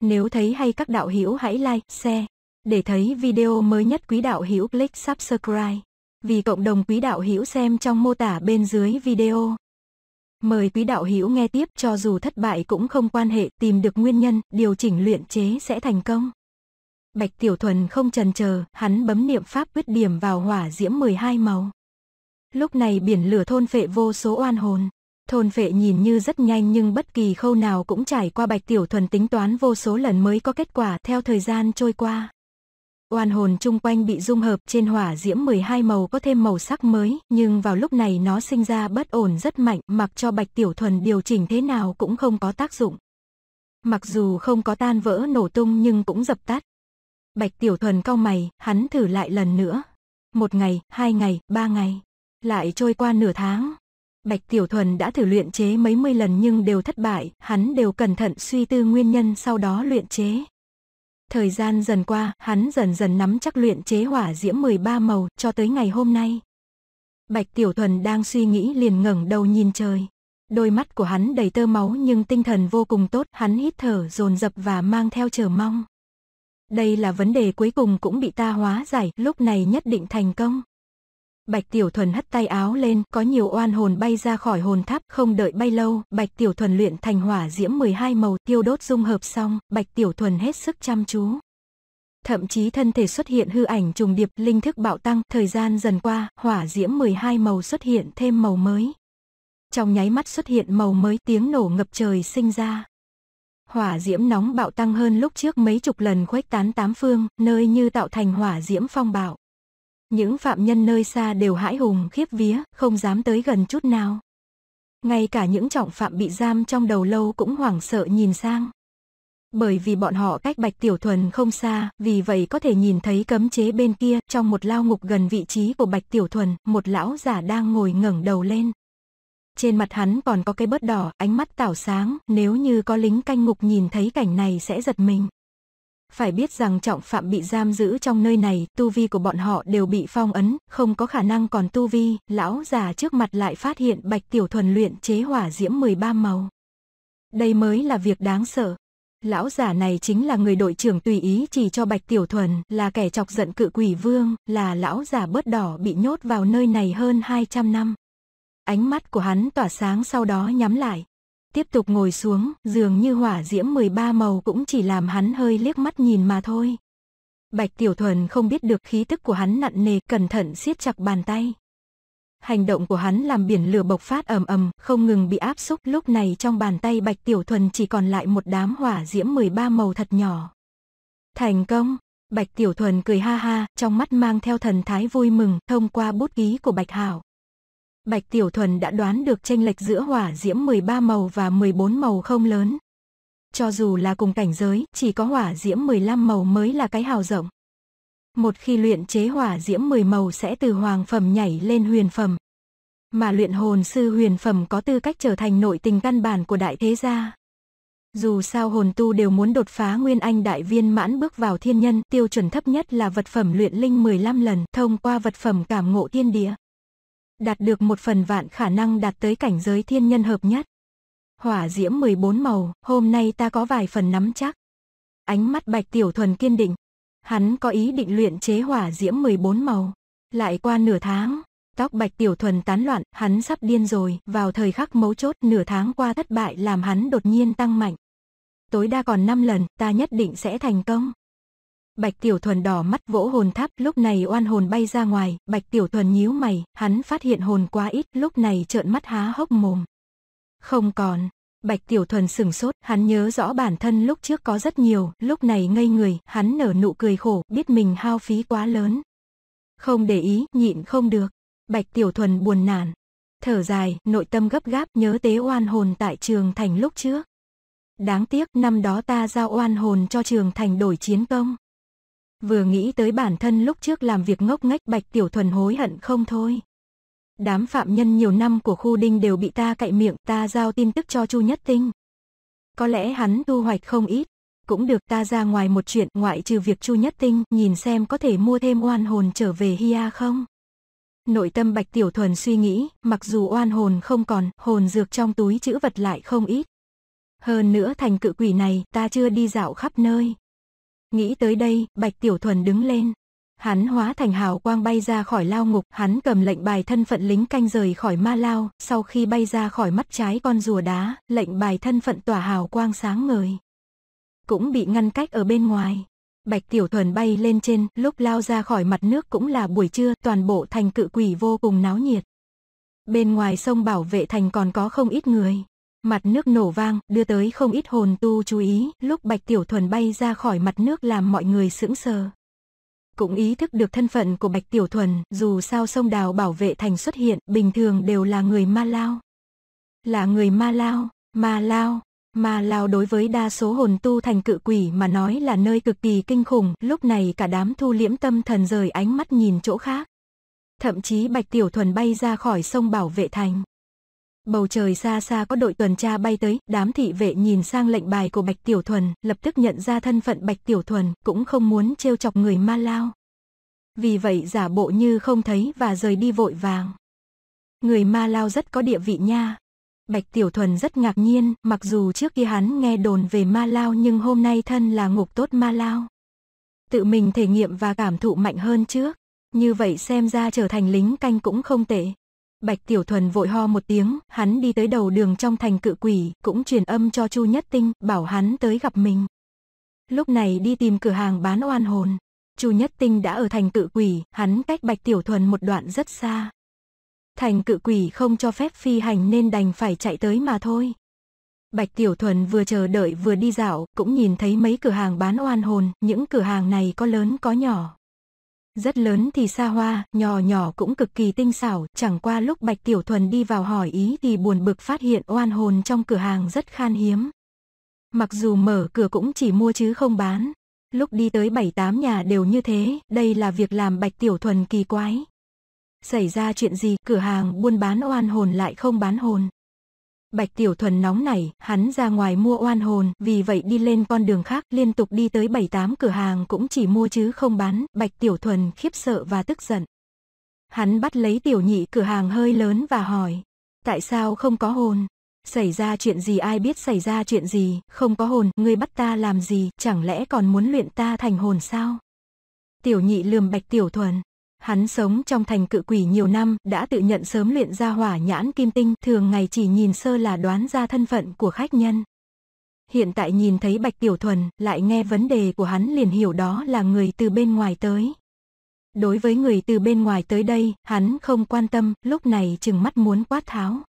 Nếu thấy hay các đạo hữu hãy like, share. Để thấy video mới nhất quý đạo hữu click subscribe. Vì cộng đồng quý đạo hữu xem trong mô tả bên dưới video. Mời quý đạo hữu nghe tiếp cho dù thất bại cũng không quan hệ, tìm được nguyên nhân, điều chỉnh luyện chế sẽ thành công. Bạch Tiểu Thuần không trần chờ, hắn bấm niệm pháp quyết điểm vào hỏa diễm 12 màu. Lúc này biển lửa thôn phệ vô số oan hồn. Thôn phệ nhìn như rất nhanh nhưng bất kỳ khâu nào cũng trải qua bạch tiểu thuần tính toán vô số lần mới có kết quả theo thời gian trôi qua. Oan hồn chung quanh bị dung hợp trên hỏa diễm 12 màu có thêm màu sắc mới, nhưng vào lúc này nó sinh ra bất ổn rất mạnh, mặc cho Bạch Tiểu Thuần điều chỉnh thế nào cũng không có tác dụng. Mặc dù không có tan vỡ nổ tung nhưng cũng dập tắt. Bạch Tiểu Thuần cau mày, hắn thử lại lần nữa. Một ngày, hai ngày, ba ngày. Lại trôi qua nửa tháng, Bạch Tiểu Thuần đã thử luyện chế mấy mươi lần nhưng đều thất bại, hắn đều cẩn thận suy tư nguyên nhân sau đó luyện chế. Thời gian dần qua, hắn dần dần nắm chắc luyện chế hỏa diễm 13 màu cho tới ngày hôm nay. Bạch Tiểu Thuần đang suy nghĩ liền ngẩng đầu nhìn trời. Đôi mắt của hắn đầy tơ máu nhưng tinh thần vô cùng tốt, hắn hít thở dồn dập và mang theo chờ mong. Đây là vấn đề cuối cùng cũng bị ta hóa giải, lúc này nhất định thành công. Bạch Tiểu Thuần hất tay áo lên, có nhiều oan hồn bay ra khỏi hồn tháp, không đợi bay lâu, Bạch Tiểu Thuần luyện thành hỏa diễm 12 màu tiêu đốt dung hợp xong, Bạch Tiểu Thuần hết sức chăm chú. Thậm chí thân thể xuất hiện hư ảnh trùng điệp, linh thức bạo tăng, thời gian dần qua, hỏa diễm 12 màu xuất hiện thêm màu mới. Trong nháy mắt xuất hiện màu mới tiếng nổ ngập trời sinh ra. Hỏa diễm nóng bạo tăng hơn lúc trước mấy chục lần khuếch tán tám phương, nơi như tạo thành hỏa diễm phong bạo. Những phạm nhân nơi xa đều hãi hùng khiếp vía, không dám tới gần chút nào. Ngay cả những trọng phạm bị giam trong đầu lâu cũng hoảng sợ nhìn sang. Bởi vì bọn họ cách Bạch Tiểu Thuần không xa, vì vậy có thể nhìn thấy cấm chế bên kia, trong một lao ngục gần vị trí của Bạch Tiểu Thuần, một lão giả đang ngồi ngẩng đầu lên. Trên mặt hắn còn có cái bớt đỏ, ánh mắt tảo sáng, nếu như có lính canh ngục nhìn thấy cảnh này sẽ giật mình. Phải biết rằng trọng phạm bị giam giữ trong nơi này, tu vi của bọn họ đều bị phong ấn, không có khả năng còn tu vi, lão già trước mặt lại phát hiện bạch tiểu thuần luyện chế hỏa diễm 13 màu. Đây mới là việc đáng sợ. Lão già này chính là người đội trưởng tùy ý chỉ cho Bạch Tiểu Thuần, là kẻ chọc giận cự quỷ vương, là lão già bớt đỏ bị nhốt vào nơi này hơn 200 năm. Ánh mắt của hắn tỏa sáng sau đó nhắm lại, tiếp tục ngồi xuống, dường như hỏa diễm 13 màu cũng chỉ làm hắn hơi liếc mắt nhìn mà thôi. Bạch Tiểu Thuần không biết được khí tức của hắn nặng nề, cẩn thận siết chặt bàn tay. Hành động của hắn làm biển lửa bộc phát ầm ầm, không ngừng bị áp xúc, lúc này trong bàn tay Bạch Tiểu Thuần chỉ còn lại một đám hỏa diễm 13 màu thật nhỏ. Thành công, Bạch Tiểu Thuần cười ha ha, trong mắt mang theo thần thái vui mừng, thông qua bút ký của Bạch Hảo. Bạch Tiểu Thuần đã đoán được tranh lệch giữa hỏa diễm 13 màu và 14 màu không lớn. Cho dù là cùng cảnh giới, chỉ có hỏa diễm 15 màu mới là cái hào rộng. Một khi luyện chế hỏa diễm 10 màu sẽ từ hoàng phẩm nhảy lên huyền phẩm. Mà luyện hồn sư huyền phẩm có tư cách trở thành nội tình căn bản của đại thế gia. Dù sao hồn tu đều muốn đột phá nguyên anh đại viên mãn bước vào thiên nhân, tiêu chuẩn thấp nhất là vật phẩm luyện linh 15 lần, thông qua vật phẩm cảm ngộ thiên địa đạt được một phần vạn khả năng đạt tới cảnh giới thiên nhân hợp nhất. Hỏa diễm 14 màu, hôm nay ta có vài phần nắm chắc. Ánh mắt Bạch Tiểu Thuần kiên định. Hắn có ý định luyện chế hỏa diễm 14 màu. Lại qua nửa tháng, tóc Bạch Tiểu Thuần tán loạn, hắn sắp điên rồi, vào thời khắc mấu chốt nửa tháng qua thất bại làm hắn đột nhiên tăng mạnh. Tối đa còn 5 lần, ta nhất định sẽ thành công. Bạch Tiểu Thuần đỏ mắt vỗ hồn tháp, lúc này oan hồn bay ra ngoài, Bạch Tiểu Thuần nhíu mày, hắn phát hiện hồn quá ít, lúc này trợn mắt há hốc mồm. Không còn, Bạch Tiểu Thuần sừng sốt, hắn nhớ rõ bản thân lúc trước có rất nhiều, lúc này ngây người, hắn nở nụ cười khổ, biết mình hao phí quá lớn. Không để ý, nhịn không được. Bạch Tiểu Thuần buồn nản, thở dài, nội tâm gấp gáp nhớ tế oan hồn tại trường thành lúc trước. Đáng tiếc năm đó ta giao oan hồn cho trường thành đổi chiến công. Vừa nghĩ tới bản thân lúc trước làm việc ngốc nghếch Bạch Tiểu Thuần hối hận không thôi. Đám phạm nhân nhiều năm của khu đinh đều bị ta cậy miệng ta giao tin tức cho Chu Nhất Tinh. Có lẽ hắn tu hoạch không ít, cũng được ta ra ngoài một chuyện ngoại trừ việc Chu Nhất Tinh nhìn xem có thể mua thêm oan hồn trở về Hia không. Nội tâm Bạch Tiểu Thuần suy nghĩ, mặc dù oan hồn không còn, hồn dược trong túi chữ vật lại không ít. Hơn nữa thành cự quỷ này ta chưa đi dạo khắp nơi, Nghĩ tới đây, Bạch Tiểu Thuần đứng lên. Hắn hóa thành hào quang bay ra khỏi lao ngục, hắn cầm lệnh bài thân phận lính canh rời khỏi ma lao, sau khi bay ra khỏi mắt trái con rùa đá, lệnh bài thân phận tỏa hào quang sáng ngời. Cũng bị ngăn cách ở bên ngoài. Bạch Tiểu Thuần bay lên trên, lúc lao ra khỏi mặt nước cũng là buổi trưa, toàn bộ thành cự quỷ vô cùng náo nhiệt. Bên ngoài sông bảo vệ thành còn có không ít người mặt nước nổ vang, đưa tới không ít hồn tu chú ý, lúc Bạch Tiểu Thuần bay ra khỏi mặt nước làm mọi người sững sờ. Cũng ý thức được thân phận của Bạch Tiểu Thuần, dù sao sông đào bảo vệ thành xuất hiện, bình thường đều là người Ma Lao. Là người Ma Lao, Ma Lao, Ma Lao đối với đa số hồn tu thành cự quỷ mà nói là nơi cực kỳ kinh khủng, lúc này cả đám thu liễm tâm thần rời ánh mắt nhìn chỗ khác. Thậm chí Bạch Tiểu Thuần bay ra khỏi sông bảo vệ thành. Bầu trời xa xa có đội tuần tra bay tới, đám thị vệ nhìn sang lệnh bài của Bạch Tiểu Thuần, lập tức nhận ra thân phận Bạch Tiểu Thuần, cũng không muốn trêu chọc người ma lao. Vì vậy giả bộ như không thấy và rời đi vội vàng. Người ma lao rất có địa vị nha. Bạch Tiểu Thuần rất ngạc nhiên, mặc dù trước kia hắn nghe đồn về ma lao nhưng hôm nay thân là ngục tốt ma lao. Tự mình thể nghiệm và cảm thụ mạnh hơn trước. Như vậy xem ra trở thành lính canh cũng không tệ. Bạch Tiểu Thuần vội ho một tiếng, hắn đi tới đầu đường trong thành cự quỷ, cũng truyền âm cho Chu Nhất Tinh, bảo hắn tới gặp mình. Lúc này đi tìm cửa hàng bán oan hồn. Chu Nhất Tinh đã ở thành cự quỷ, hắn cách Bạch Tiểu Thuần một đoạn rất xa. Thành cự quỷ không cho phép phi hành nên đành phải chạy tới mà thôi. Bạch Tiểu Thuần vừa chờ đợi vừa đi dạo, cũng nhìn thấy mấy cửa hàng bán oan hồn, những cửa hàng này có lớn có nhỏ. Rất lớn thì xa hoa, nhỏ nhỏ cũng cực kỳ tinh xảo, chẳng qua lúc Bạch Tiểu Thuần đi vào hỏi ý thì buồn bực phát hiện oan hồn trong cửa hàng rất khan hiếm. Mặc dù mở cửa cũng chỉ mua chứ không bán. Lúc đi tới 7-8 nhà đều như thế, đây là việc làm Bạch Tiểu Thuần kỳ quái. Xảy ra chuyện gì, cửa hàng buôn bán oan hồn lại không bán hồn. Bạch Tiểu Thuần nóng nảy, hắn ra ngoài mua oan hồn, vì vậy đi lên con đường khác, liên tục đi tới 7-8 cửa hàng cũng chỉ mua chứ không bán, Bạch Tiểu Thuần khiếp sợ và tức giận. Hắn bắt lấy tiểu nhị cửa hàng hơi lớn và hỏi, tại sao không có hồn? Xảy ra chuyện gì ai biết xảy ra chuyện gì, không có hồn, ngươi bắt ta làm gì, chẳng lẽ còn muốn luyện ta thành hồn sao? Tiểu nhị lườm Bạch Tiểu Thuần, Hắn sống trong thành cự quỷ nhiều năm, đã tự nhận sớm luyện ra hỏa nhãn kim tinh, thường ngày chỉ nhìn sơ là đoán ra thân phận của khách nhân. Hiện tại nhìn thấy Bạch Tiểu Thuần, lại nghe vấn đề của hắn liền hiểu đó là người từ bên ngoài tới. Đối với người từ bên ngoài tới đây, hắn không quan tâm, lúc này chừng mắt muốn quát tháo.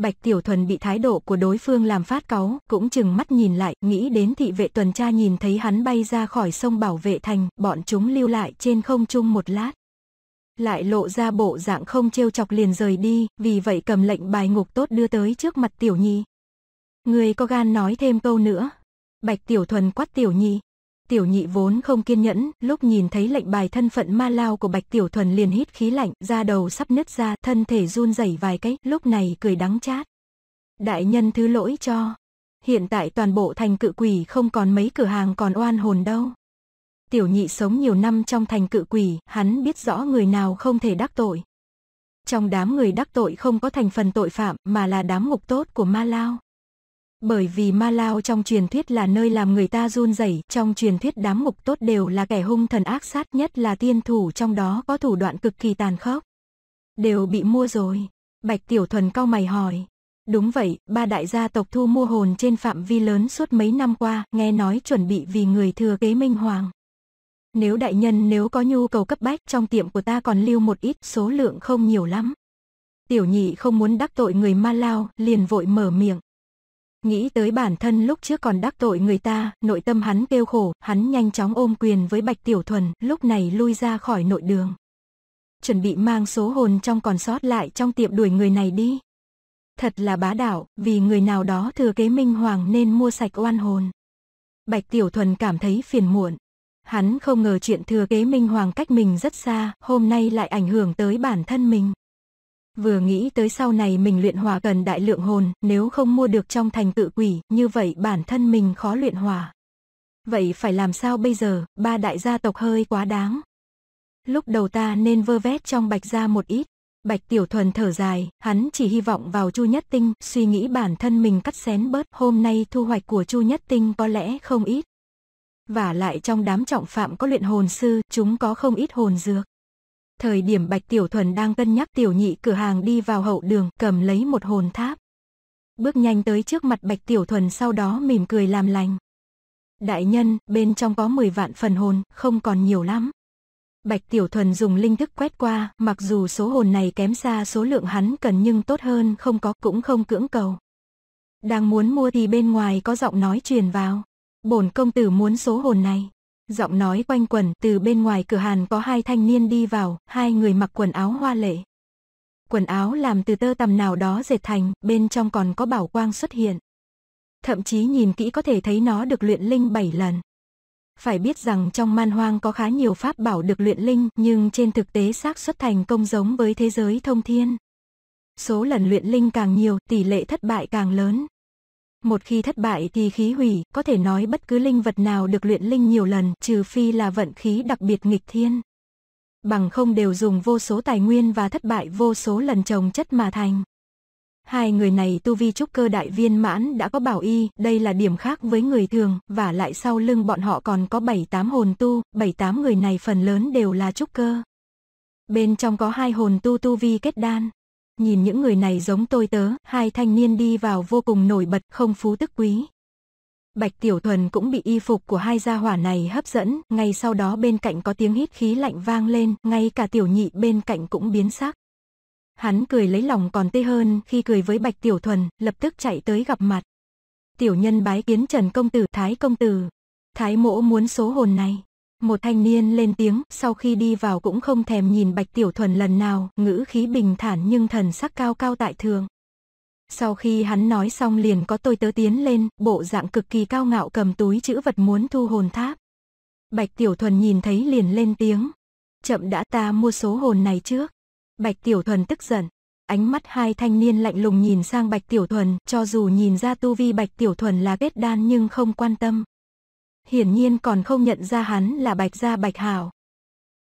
Bạch Tiểu Thuần bị thái độ của đối phương làm phát cáu, cũng chừng mắt nhìn lại, nghĩ đến thị vệ tuần tra nhìn thấy hắn bay ra khỏi sông bảo vệ thành, bọn chúng lưu lại trên không trung một lát. Lại lộ ra bộ dạng không trêu chọc liền rời đi, vì vậy cầm lệnh bài ngục tốt đưa tới trước mặt Tiểu Nhi. Người có gan nói thêm câu nữa. Bạch Tiểu Thuần quát Tiểu Nhi, tiểu nhị vốn không kiên nhẫn, lúc nhìn thấy lệnh bài thân phận ma lao của Bạch Tiểu Thuần liền hít khí lạnh, da đầu sắp nứt ra, thân thể run rẩy vài cái, lúc này cười đắng chát. Đại nhân thứ lỗi cho. Hiện tại toàn bộ thành cự quỷ không còn mấy cửa hàng còn oan hồn đâu. Tiểu nhị sống nhiều năm trong thành cự quỷ, hắn biết rõ người nào không thể đắc tội. Trong đám người đắc tội không có thành phần tội phạm mà là đám ngục tốt của ma lao. Bởi vì Ma Lao trong truyền thuyết là nơi làm người ta run rẩy, trong truyền thuyết đám mục tốt đều là kẻ hung thần ác sát nhất là tiên thủ trong đó có thủ đoạn cực kỳ tàn khốc. Đều bị mua rồi. Bạch Tiểu Thuần cau mày hỏi. Đúng vậy, ba đại gia tộc thu mua hồn trên phạm vi lớn suốt mấy năm qua, nghe nói chuẩn bị vì người thừa kế Minh Hoàng. Nếu đại nhân nếu có nhu cầu cấp bách trong tiệm của ta còn lưu một ít, số lượng không nhiều lắm. Tiểu nhị không muốn đắc tội người Ma Lao, liền vội mở miệng. Nghĩ tới bản thân lúc trước còn đắc tội người ta, nội tâm hắn kêu khổ, hắn nhanh chóng ôm quyền với Bạch Tiểu Thuần, lúc này lui ra khỏi nội đường. Chuẩn bị mang số hồn trong còn sót lại trong tiệm đuổi người này đi. Thật là bá đạo, vì người nào đó thừa kế Minh Hoàng nên mua sạch oan hồn. Bạch Tiểu Thuần cảm thấy phiền muộn. Hắn không ngờ chuyện thừa kế Minh Hoàng cách mình rất xa, hôm nay lại ảnh hưởng tới bản thân mình. Vừa nghĩ tới sau này mình luyện hòa cần đại lượng hồn, nếu không mua được trong thành tự quỷ, như vậy bản thân mình khó luyện hòa. Vậy phải làm sao bây giờ, ba đại gia tộc hơi quá đáng. Lúc đầu ta nên vơ vét trong bạch gia một ít. Bạch Tiểu Thuần thở dài, hắn chỉ hy vọng vào Chu Nhất Tinh, suy nghĩ bản thân mình cắt xén bớt, hôm nay thu hoạch của Chu Nhất Tinh có lẽ không ít. Và lại trong đám trọng phạm có luyện hồn sư, chúng có không ít hồn dược. Thời điểm Bạch Tiểu Thuần đang cân nhắc tiểu nhị cửa hàng đi vào hậu đường cầm lấy một hồn tháp. Bước nhanh tới trước mặt Bạch Tiểu Thuần sau đó mỉm cười làm lành. Đại nhân, bên trong có 10 vạn phần hồn, không còn nhiều lắm. Bạch Tiểu Thuần dùng linh thức quét qua, mặc dù số hồn này kém xa số lượng hắn cần nhưng tốt hơn không có cũng không cưỡng cầu. Đang muốn mua thì bên ngoài có giọng nói truyền vào. Bổn công tử muốn số hồn này. Giọng nói quanh quẩn từ bên ngoài cửa hàng có hai thanh niên đi vào, hai người mặc quần áo hoa lệ. Quần áo làm từ tơ tằm nào đó dệt thành, bên trong còn có bảo quang xuất hiện. Thậm chí nhìn kỹ có thể thấy nó được luyện linh bảy lần. Phải biết rằng trong man hoang có khá nhiều pháp bảo được luyện linh, nhưng trên thực tế xác suất thành công giống với thế giới thông thiên. Số lần luyện linh càng nhiều, tỷ lệ thất bại càng lớn. Một khi thất bại thì khí hủy, có thể nói bất cứ linh vật nào được luyện linh nhiều lần, trừ phi là vận khí đặc biệt nghịch thiên. Bằng không đều dùng vô số tài nguyên và thất bại vô số lần trồng chất mà thành. Hai người này tu vi trúc cơ đại viên mãn đã có bảo y, đây là điểm khác với người thường, và lại sau lưng bọn họ còn có 7-8 hồn tu, 7-8 người này phần lớn đều là trúc cơ. Bên trong có hai hồn tu tu vi kết đan nhìn những người này giống tôi tớ, hai thanh niên đi vào vô cùng nổi bật, không phú tức quý. Bạch Tiểu Thuần cũng bị y phục của hai gia hỏa này hấp dẫn, ngay sau đó bên cạnh có tiếng hít khí lạnh vang lên, ngay cả tiểu nhị bên cạnh cũng biến sắc. Hắn cười lấy lòng còn tê hơn khi cười với Bạch Tiểu Thuần, lập tức chạy tới gặp mặt. Tiểu nhân bái kiến Trần Công Tử, Thái Công Tử. Thái mỗ muốn số hồn này. Một thanh niên lên tiếng, sau khi đi vào cũng không thèm nhìn Bạch Tiểu Thuần lần nào, ngữ khí bình thản nhưng thần sắc cao cao tại thường. Sau khi hắn nói xong liền có tôi tớ tiến lên, bộ dạng cực kỳ cao ngạo cầm túi chữ vật muốn thu hồn tháp. Bạch Tiểu Thuần nhìn thấy liền lên tiếng. Chậm đã ta mua số hồn này trước. Bạch Tiểu Thuần tức giận. Ánh mắt hai thanh niên lạnh lùng nhìn sang Bạch Tiểu Thuần, cho dù nhìn ra tu vi Bạch Tiểu Thuần là kết đan nhưng không quan tâm, hiển nhiên còn không nhận ra hắn là Bạch Gia Bạch Hảo.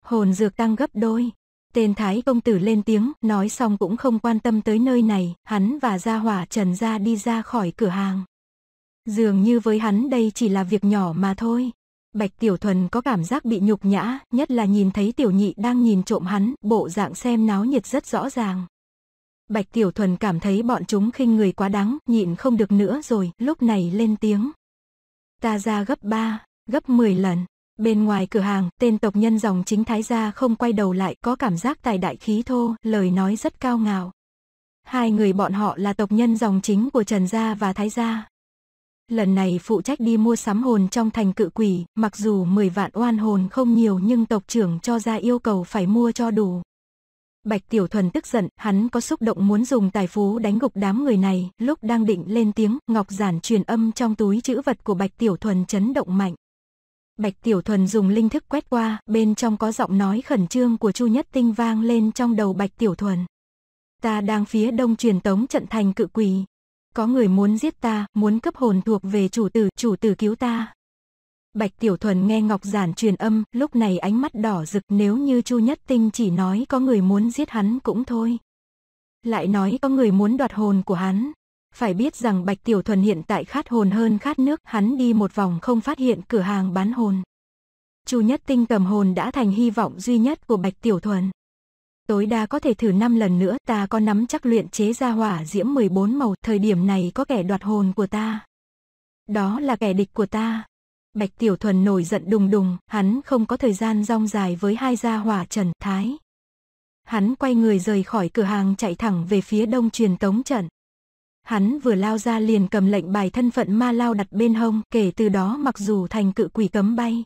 Hồn dược tăng gấp đôi. Tên Thái công tử lên tiếng, nói xong cũng không quan tâm tới nơi này, hắn và Gia Hỏa Trần Gia đi ra khỏi cửa hàng. Dường như với hắn đây chỉ là việc nhỏ mà thôi. Bạch Tiểu Thuần có cảm giác bị nhục nhã, nhất là nhìn thấy Tiểu Nhị đang nhìn trộm hắn, bộ dạng xem náo nhiệt rất rõ ràng. Bạch Tiểu Thuần cảm thấy bọn chúng khinh người quá đáng, nhịn không được nữa rồi, lúc này lên tiếng ta ra gấp 3, gấp 10 lần. Bên ngoài cửa hàng, tên tộc nhân dòng chính thái gia không quay đầu lại có cảm giác tài đại khí thô, lời nói rất cao ngạo. Hai người bọn họ là tộc nhân dòng chính của Trần Gia và Thái Gia. Lần này phụ trách đi mua sắm hồn trong thành cự quỷ, mặc dù 10 vạn oan hồn không nhiều nhưng tộc trưởng cho ra yêu cầu phải mua cho đủ. Bạch Tiểu Thuần tức giận, hắn có xúc động muốn dùng tài phú đánh gục đám người này, lúc đang định lên tiếng, Ngọc Giản truyền âm trong túi chữ vật của Bạch Tiểu Thuần chấn động mạnh. Bạch Tiểu Thuần dùng linh thức quét qua, bên trong có giọng nói khẩn trương của Chu Nhất Tinh vang lên trong đầu Bạch Tiểu Thuần. Ta đang phía đông truyền tống trận thành cự quỷ. Có người muốn giết ta, muốn cấp hồn thuộc về chủ tử, chủ tử cứu ta. Bạch Tiểu Thuần nghe Ngọc Giản truyền âm, lúc này ánh mắt đỏ rực nếu như Chu Nhất Tinh chỉ nói có người muốn giết hắn cũng thôi. Lại nói có người muốn đoạt hồn của hắn. Phải biết rằng Bạch Tiểu Thuần hiện tại khát hồn hơn khát nước, hắn đi một vòng không phát hiện cửa hàng bán hồn. Chu Nhất Tinh cầm hồn đã thành hy vọng duy nhất của Bạch Tiểu Thuần. Tối đa có thể thử 5 lần nữa, ta có nắm chắc luyện chế ra hỏa diễm 14 màu, thời điểm này có kẻ đoạt hồn của ta. Đó là kẻ địch của ta, Bạch Tiểu Thuần nổi giận đùng đùng, hắn không có thời gian rong dài với hai gia hỏa Trần Thái. Hắn quay người rời khỏi cửa hàng chạy thẳng về phía đông truyền tống trận. Hắn vừa lao ra liền cầm lệnh bài thân phận ma lao đặt bên hông, kể từ đó mặc dù thành cự quỷ cấm bay.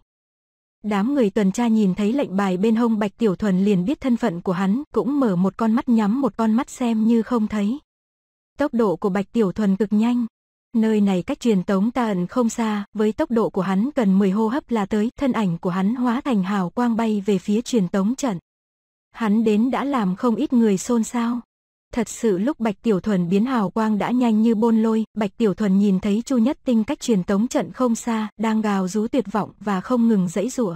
Đám người tuần tra nhìn thấy lệnh bài bên hông Bạch Tiểu Thuần liền biết thân phận của hắn, cũng mở một con mắt nhắm một con mắt xem như không thấy. Tốc độ của Bạch Tiểu Thuần cực nhanh, Nơi này cách truyền tống ta ẩn không xa, với tốc độ của hắn cần 10 hô hấp là tới, thân ảnh của hắn hóa thành hào quang bay về phía truyền tống trận. Hắn đến đã làm không ít người xôn xao. Thật sự lúc Bạch Tiểu Thuần biến hào quang đã nhanh như bôn lôi, Bạch Tiểu Thuần nhìn thấy Chu Nhất Tinh cách truyền tống trận không xa, đang gào rú tuyệt vọng và không ngừng dãy rủa.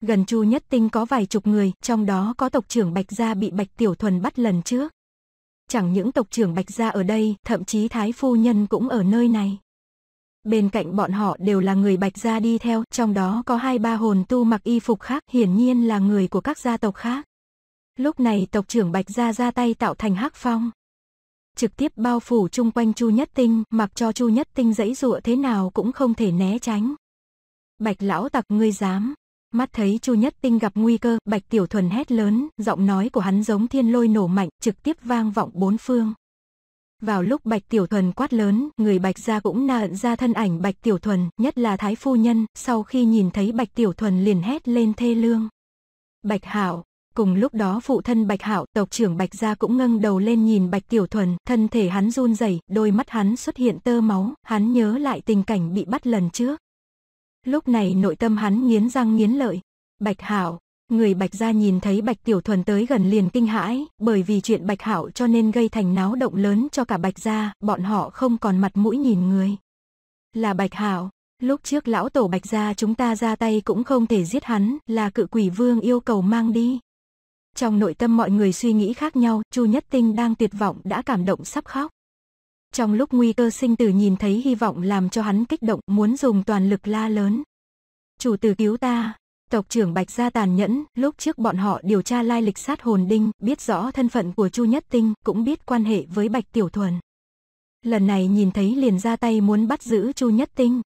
Gần Chu Nhất Tinh có vài chục người, trong đó có tộc trưởng Bạch Gia bị Bạch Tiểu Thuần bắt lần trước. Chẳng những tộc trưởng Bạch Gia ở đây, thậm chí Thái Phu Nhân cũng ở nơi này. Bên cạnh bọn họ đều là người Bạch Gia đi theo, trong đó có hai ba hồn tu mặc y phục khác, hiển nhiên là người của các gia tộc khác. Lúc này tộc trưởng Bạch Gia ra tay tạo thành hắc phong. Trực tiếp bao phủ chung quanh Chu Nhất Tinh, mặc cho Chu Nhất Tinh dãy dụa thế nào cũng không thể né tránh. Bạch lão tặc ngươi dám. Mắt thấy Chu Nhất Tinh gặp nguy cơ, Bạch Tiểu Thuần hét lớn, giọng nói của hắn giống thiên lôi nổ mạnh, trực tiếp vang vọng bốn phương. Vào lúc Bạch Tiểu Thuần quát lớn, người Bạch gia cũng na ra thân ảnh Bạch Tiểu Thuần, nhất là Thái Phu Nhân, sau khi nhìn thấy Bạch Tiểu Thuần liền hét lên thê lương. Bạch Hảo, cùng lúc đó phụ thân Bạch Hảo, tộc trưởng Bạch gia cũng ngâng đầu lên nhìn Bạch Tiểu Thuần, thân thể hắn run rẩy, đôi mắt hắn xuất hiện tơ máu, hắn nhớ lại tình cảnh bị bắt lần trước. Lúc này nội tâm hắn nghiến răng nghiến lợi. Bạch Hảo, người Bạch gia nhìn thấy Bạch Tiểu Thuần tới gần liền kinh hãi, bởi vì chuyện Bạch Hảo cho nên gây thành náo động lớn cho cả Bạch gia, bọn họ không còn mặt mũi nhìn người. Là Bạch Hảo, lúc trước lão tổ Bạch gia chúng ta ra tay cũng không thể giết hắn, là cự quỷ vương yêu cầu mang đi. Trong nội tâm mọi người suy nghĩ khác nhau, Chu Nhất Tinh đang tuyệt vọng đã cảm động sắp khóc. Trong lúc nguy cơ sinh tử nhìn thấy hy vọng làm cho hắn kích động muốn dùng toàn lực la lớn. Chủ tử cứu ta, Tộc trưởng Bạch Gia tàn nhẫn, lúc trước bọn họ điều tra lai lịch sát hồn đinh, biết rõ thân phận của Chu Nhất Tinh, cũng biết quan hệ với Bạch Tiểu Thuần. Lần này nhìn thấy liền ra tay muốn bắt giữ Chu Nhất Tinh.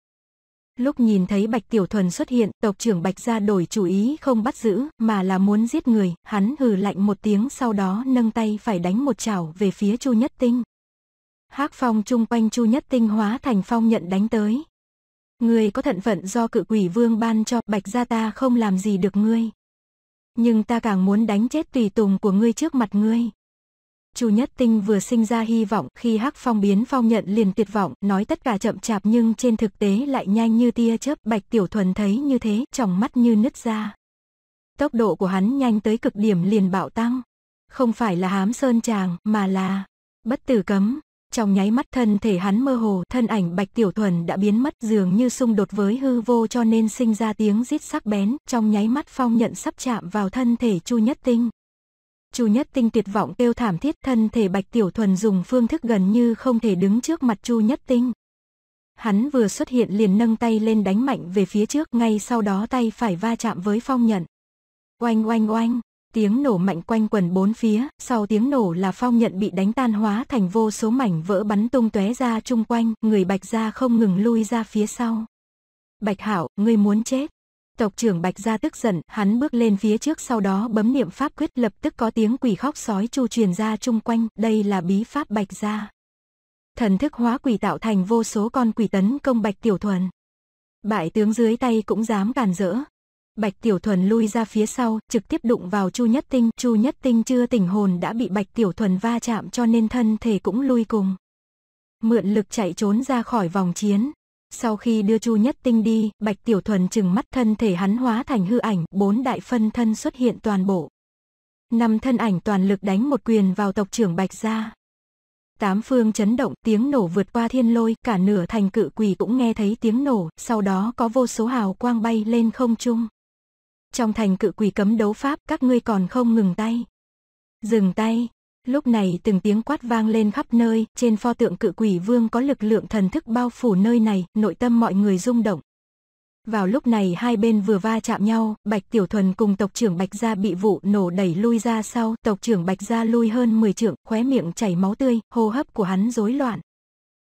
Lúc nhìn thấy Bạch Tiểu Thuần xuất hiện, tộc trưởng Bạch Gia đổi chủ ý không bắt giữ, mà là muốn giết người, hắn hừ lạnh một tiếng sau đó nâng tay phải đánh một chảo về phía Chu Nhất Tinh hắc phong chung quanh Chu Nhất Tinh hóa thành phong nhận đánh tới. Người có thận phận do cự quỷ vương ban cho, bạch gia ta không làm gì được ngươi. Nhưng ta càng muốn đánh chết tùy tùng của ngươi trước mặt ngươi. Chu Nhất Tinh vừa sinh ra hy vọng khi hắc phong biến phong nhận liền tuyệt vọng, nói tất cả chậm chạp nhưng trên thực tế lại nhanh như tia chớp, bạch tiểu thuần thấy như thế, trong mắt như nứt ra. Tốc độ của hắn nhanh tới cực điểm liền bạo tăng. Không phải là hám sơn chàng, mà là bất tử cấm. Trong nháy mắt thân thể hắn mơ hồ, thân ảnh Bạch Tiểu Thuần đã biến mất dường như xung đột với hư vô cho nên sinh ra tiếng rít sắc bén, trong nháy mắt phong nhận sắp chạm vào thân thể Chu Nhất Tinh. Chu Nhất Tinh tuyệt vọng kêu thảm thiết thân thể Bạch Tiểu Thuần dùng phương thức gần như không thể đứng trước mặt Chu Nhất Tinh. Hắn vừa xuất hiện liền nâng tay lên đánh mạnh về phía trước ngay sau đó tay phải va chạm với phong nhận. Oanh oanh oanh, Tiếng nổ mạnh quanh quần bốn phía, sau tiếng nổ là phong nhận bị đánh tan hóa thành vô số mảnh vỡ bắn tung tóe ra chung quanh, người Bạch Gia không ngừng lui ra phía sau. Bạch Hảo, ngươi muốn chết. Tộc trưởng Bạch Gia tức giận, hắn bước lên phía trước sau đó bấm niệm pháp quyết lập tức có tiếng quỷ khóc sói chu truyền ra chung quanh, đây là bí pháp Bạch Gia. Thần thức hóa quỷ tạo thành vô số con quỷ tấn công Bạch Tiểu Thuần. Bại tướng dưới tay cũng dám càn rỡ, Bạch Tiểu Thuần lui ra phía sau, trực tiếp đụng vào Chu Nhất Tinh. Chu Nhất Tinh chưa tỉnh hồn đã bị Bạch Tiểu Thuần va chạm cho nên thân thể cũng lui cùng. Mượn lực chạy trốn ra khỏi vòng chiến. Sau khi đưa Chu Nhất Tinh đi, Bạch Tiểu Thuần chừng mắt thân thể hắn hóa thành hư ảnh, bốn đại phân thân xuất hiện toàn bộ. Năm thân ảnh toàn lực đánh một quyền vào tộc trưởng Bạch gia. Tám phương chấn động, tiếng nổ vượt qua thiên lôi, cả nửa thành cự quỷ cũng nghe thấy tiếng nổ, sau đó có vô số hào quang bay lên không trung. Trong thành cự quỷ cấm đấu pháp các ngươi còn không ngừng tay. Dừng tay. Lúc này từng tiếng quát vang lên khắp nơi, trên pho tượng cự quỷ vương có lực lượng thần thức bao phủ nơi này, nội tâm mọi người rung động. Vào lúc này hai bên vừa va chạm nhau, Bạch Tiểu Thuần cùng tộc trưởng Bạch Gia bị vụ nổ đẩy lui ra sau, tộc trưởng Bạch Gia lui hơn 10 trượng, khóe miệng chảy máu tươi, hô hấp của hắn rối loạn.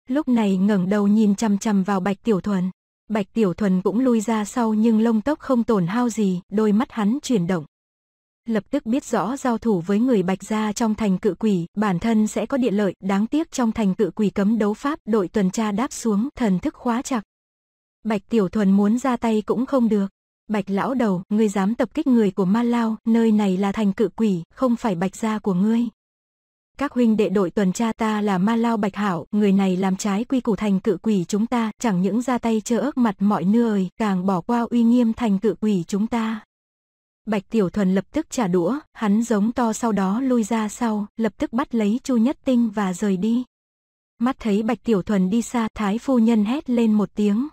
Lúc này ngẩng đầu nhìn chằm chằm vào Bạch Tiểu Thuần. Bạch Tiểu Thuần cũng lui ra sau nhưng lông tóc không tổn hao gì, đôi mắt hắn chuyển động. Lập tức biết rõ giao thủ với người Bạch gia trong thành cự quỷ, bản thân sẽ có địa lợi, đáng tiếc trong thành cự quỷ cấm đấu pháp, đội tuần tra đáp xuống, thần thức khóa chặt. Bạch Tiểu Thuần muốn ra tay cũng không được. Bạch lão đầu, ngươi dám tập kích người của Ma Lao, nơi này là thành cự quỷ, không phải Bạch gia của ngươi các huynh đệ đội tuần tra ta là ma lao bạch hảo, người này làm trái quy củ thành cự quỷ chúng ta, chẳng những ra tay chơ ước mặt mọi nơi, càng bỏ qua uy nghiêm thành cự quỷ chúng ta. Bạch Tiểu Thuần lập tức trả đũa, hắn giống to sau đó lui ra sau, lập tức bắt lấy Chu Nhất Tinh và rời đi. Mắt thấy Bạch Tiểu Thuần đi xa, Thái Phu Nhân hét lên một tiếng.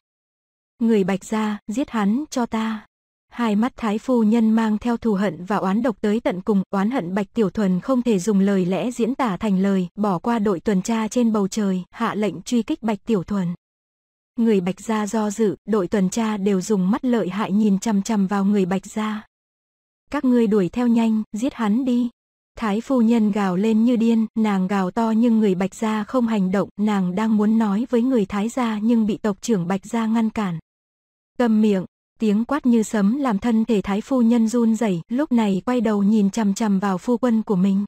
Người Bạch ra, giết hắn cho ta. Hai mắt thái phu nhân mang theo thù hận và oán độc tới tận cùng, oán hận Bạch Tiểu Thuần không thể dùng lời lẽ diễn tả thành lời, bỏ qua đội tuần tra trên bầu trời, hạ lệnh truy kích Bạch Tiểu Thuần. Người Bạch Gia do dự, đội tuần tra đều dùng mắt lợi hại nhìn chằm chằm vào người Bạch Gia. Các ngươi đuổi theo nhanh, giết hắn đi. Thái phu nhân gào lên như điên, nàng gào to nhưng người Bạch Gia không hành động, nàng đang muốn nói với người Thái Gia nhưng bị tộc trưởng Bạch Gia ngăn cản. Cầm miệng, tiếng quát như sấm làm thân thể thái phu nhân run rẩy, lúc này quay đầu nhìn chằm chằm vào phu quân của mình.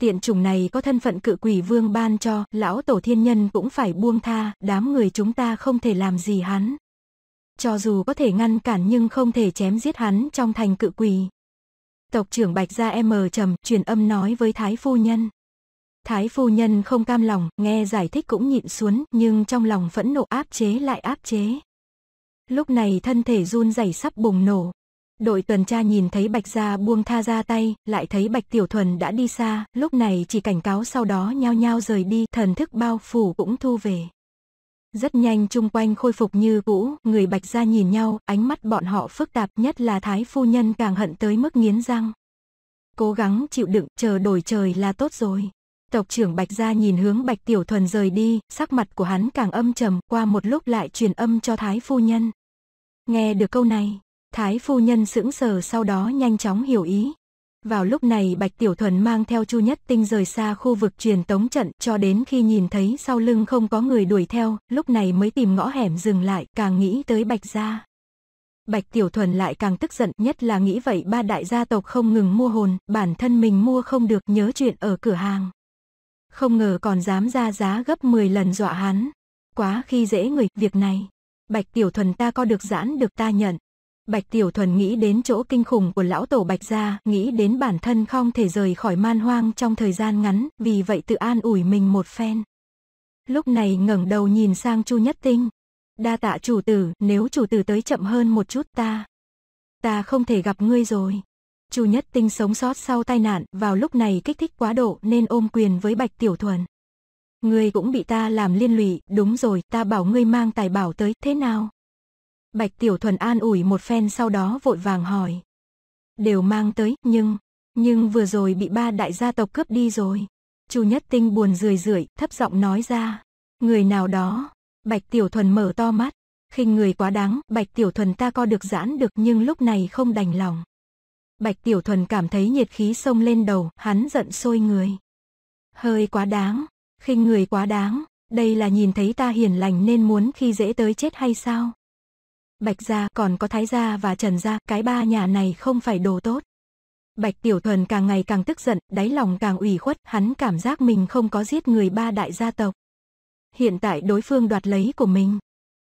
Tiện chủng này có thân phận cự quỷ vương ban cho, lão tổ thiên nhân cũng phải buông tha, đám người chúng ta không thể làm gì hắn. Cho dù có thể ngăn cản nhưng không thể chém giết hắn trong thành cự quỷ. Tộc trưởng Bạch Gia M trầm, truyền âm nói với thái phu nhân. Thái phu nhân không cam lòng, nghe giải thích cũng nhịn xuống, nhưng trong lòng phẫn nộ áp chế lại áp chế. Lúc này thân thể run rẩy sắp bùng nổ. Đội tuần tra nhìn thấy Bạch Gia buông tha ra tay, lại thấy Bạch Tiểu Thuần đã đi xa, lúc này chỉ cảnh cáo sau đó nhao nhao rời đi, thần thức bao phủ cũng thu về. Rất nhanh chung quanh khôi phục như cũ, người Bạch Gia nhìn nhau, ánh mắt bọn họ phức tạp nhất là Thái Phu Nhân càng hận tới mức nghiến răng. Cố gắng chịu đựng, chờ đổi trời là tốt rồi. Tộc trưởng Bạch Gia nhìn hướng Bạch Tiểu Thuần rời đi, sắc mặt của hắn càng âm trầm, qua một lúc lại truyền âm cho Thái Phu Nhân. Nghe được câu này, Thái Phu Nhân sững sờ sau đó nhanh chóng hiểu ý. Vào lúc này Bạch Tiểu Thuần mang theo Chu Nhất Tinh rời xa khu vực truyền tống trận cho đến khi nhìn thấy sau lưng không có người đuổi theo, lúc này mới tìm ngõ hẻm dừng lại, càng nghĩ tới Bạch Gia. Bạch Tiểu Thuần lại càng tức giận, nhất là nghĩ vậy ba đại gia tộc không ngừng mua hồn, bản thân mình mua không được nhớ chuyện ở cửa hàng không ngờ còn dám ra giá gấp 10 lần dọa hắn. Quá khi dễ người, việc này. Bạch Tiểu Thuần ta có được giãn được ta nhận. Bạch Tiểu Thuần nghĩ đến chỗ kinh khủng của lão tổ Bạch Gia, nghĩ đến bản thân không thể rời khỏi man hoang trong thời gian ngắn, vì vậy tự an ủi mình một phen. Lúc này ngẩng đầu nhìn sang Chu Nhất Tinh. Đa tạ chủ tử, nếu chủ tử tới chậm hơn một chút ta. Ta không thể gặp ngươi rồi. Chu Nhất Tinh sống sót sau tai nạn, vào lúc này kích thích quá độ nên ôm quyền với Bạch Tiểu Thuần. Ngươi cũng bị ta làm liên lụy, đúng rồi, ta bảo ngươi mang tài bảo tới, thế nào? Bạch Tiểu Thuần an ủi một phen sau đó vội vàng hỏi. Đều mang tới, nhưng, nhưng vừa rồi bị ba đại gia tộc cướp đi rồi. Chu Nhất Tinh buồn rười rượi, thấp giọng nói ra. Người nào đó, Bạch Tiểu Thuần mở to mắt, khinh người quá đáng, Bạch Tiểu Thuần ta co được giãn được nhưng lúc này không đành lòng. Bạch Tiểu Thuần cảm thấy nhiệt khí sông lên đầu, hắn giận sôi người. Hơi quá đáng, khinh người quá đáng, đây là nhìn thấy ta hiền lành nên muốn khi dễ tới chết hay sao? Bạch gia còn có Thái gia và Trần gia, cái ba nhà này không phải đồ tốt. Bạch Tiểu Thuần càng ngày càng tức giận, đáy lòng càng ủy khuất, hắn cảm giác mình không có giết người ba đại gia tộc. Hiện tại đối phương đoạt lấy của mình.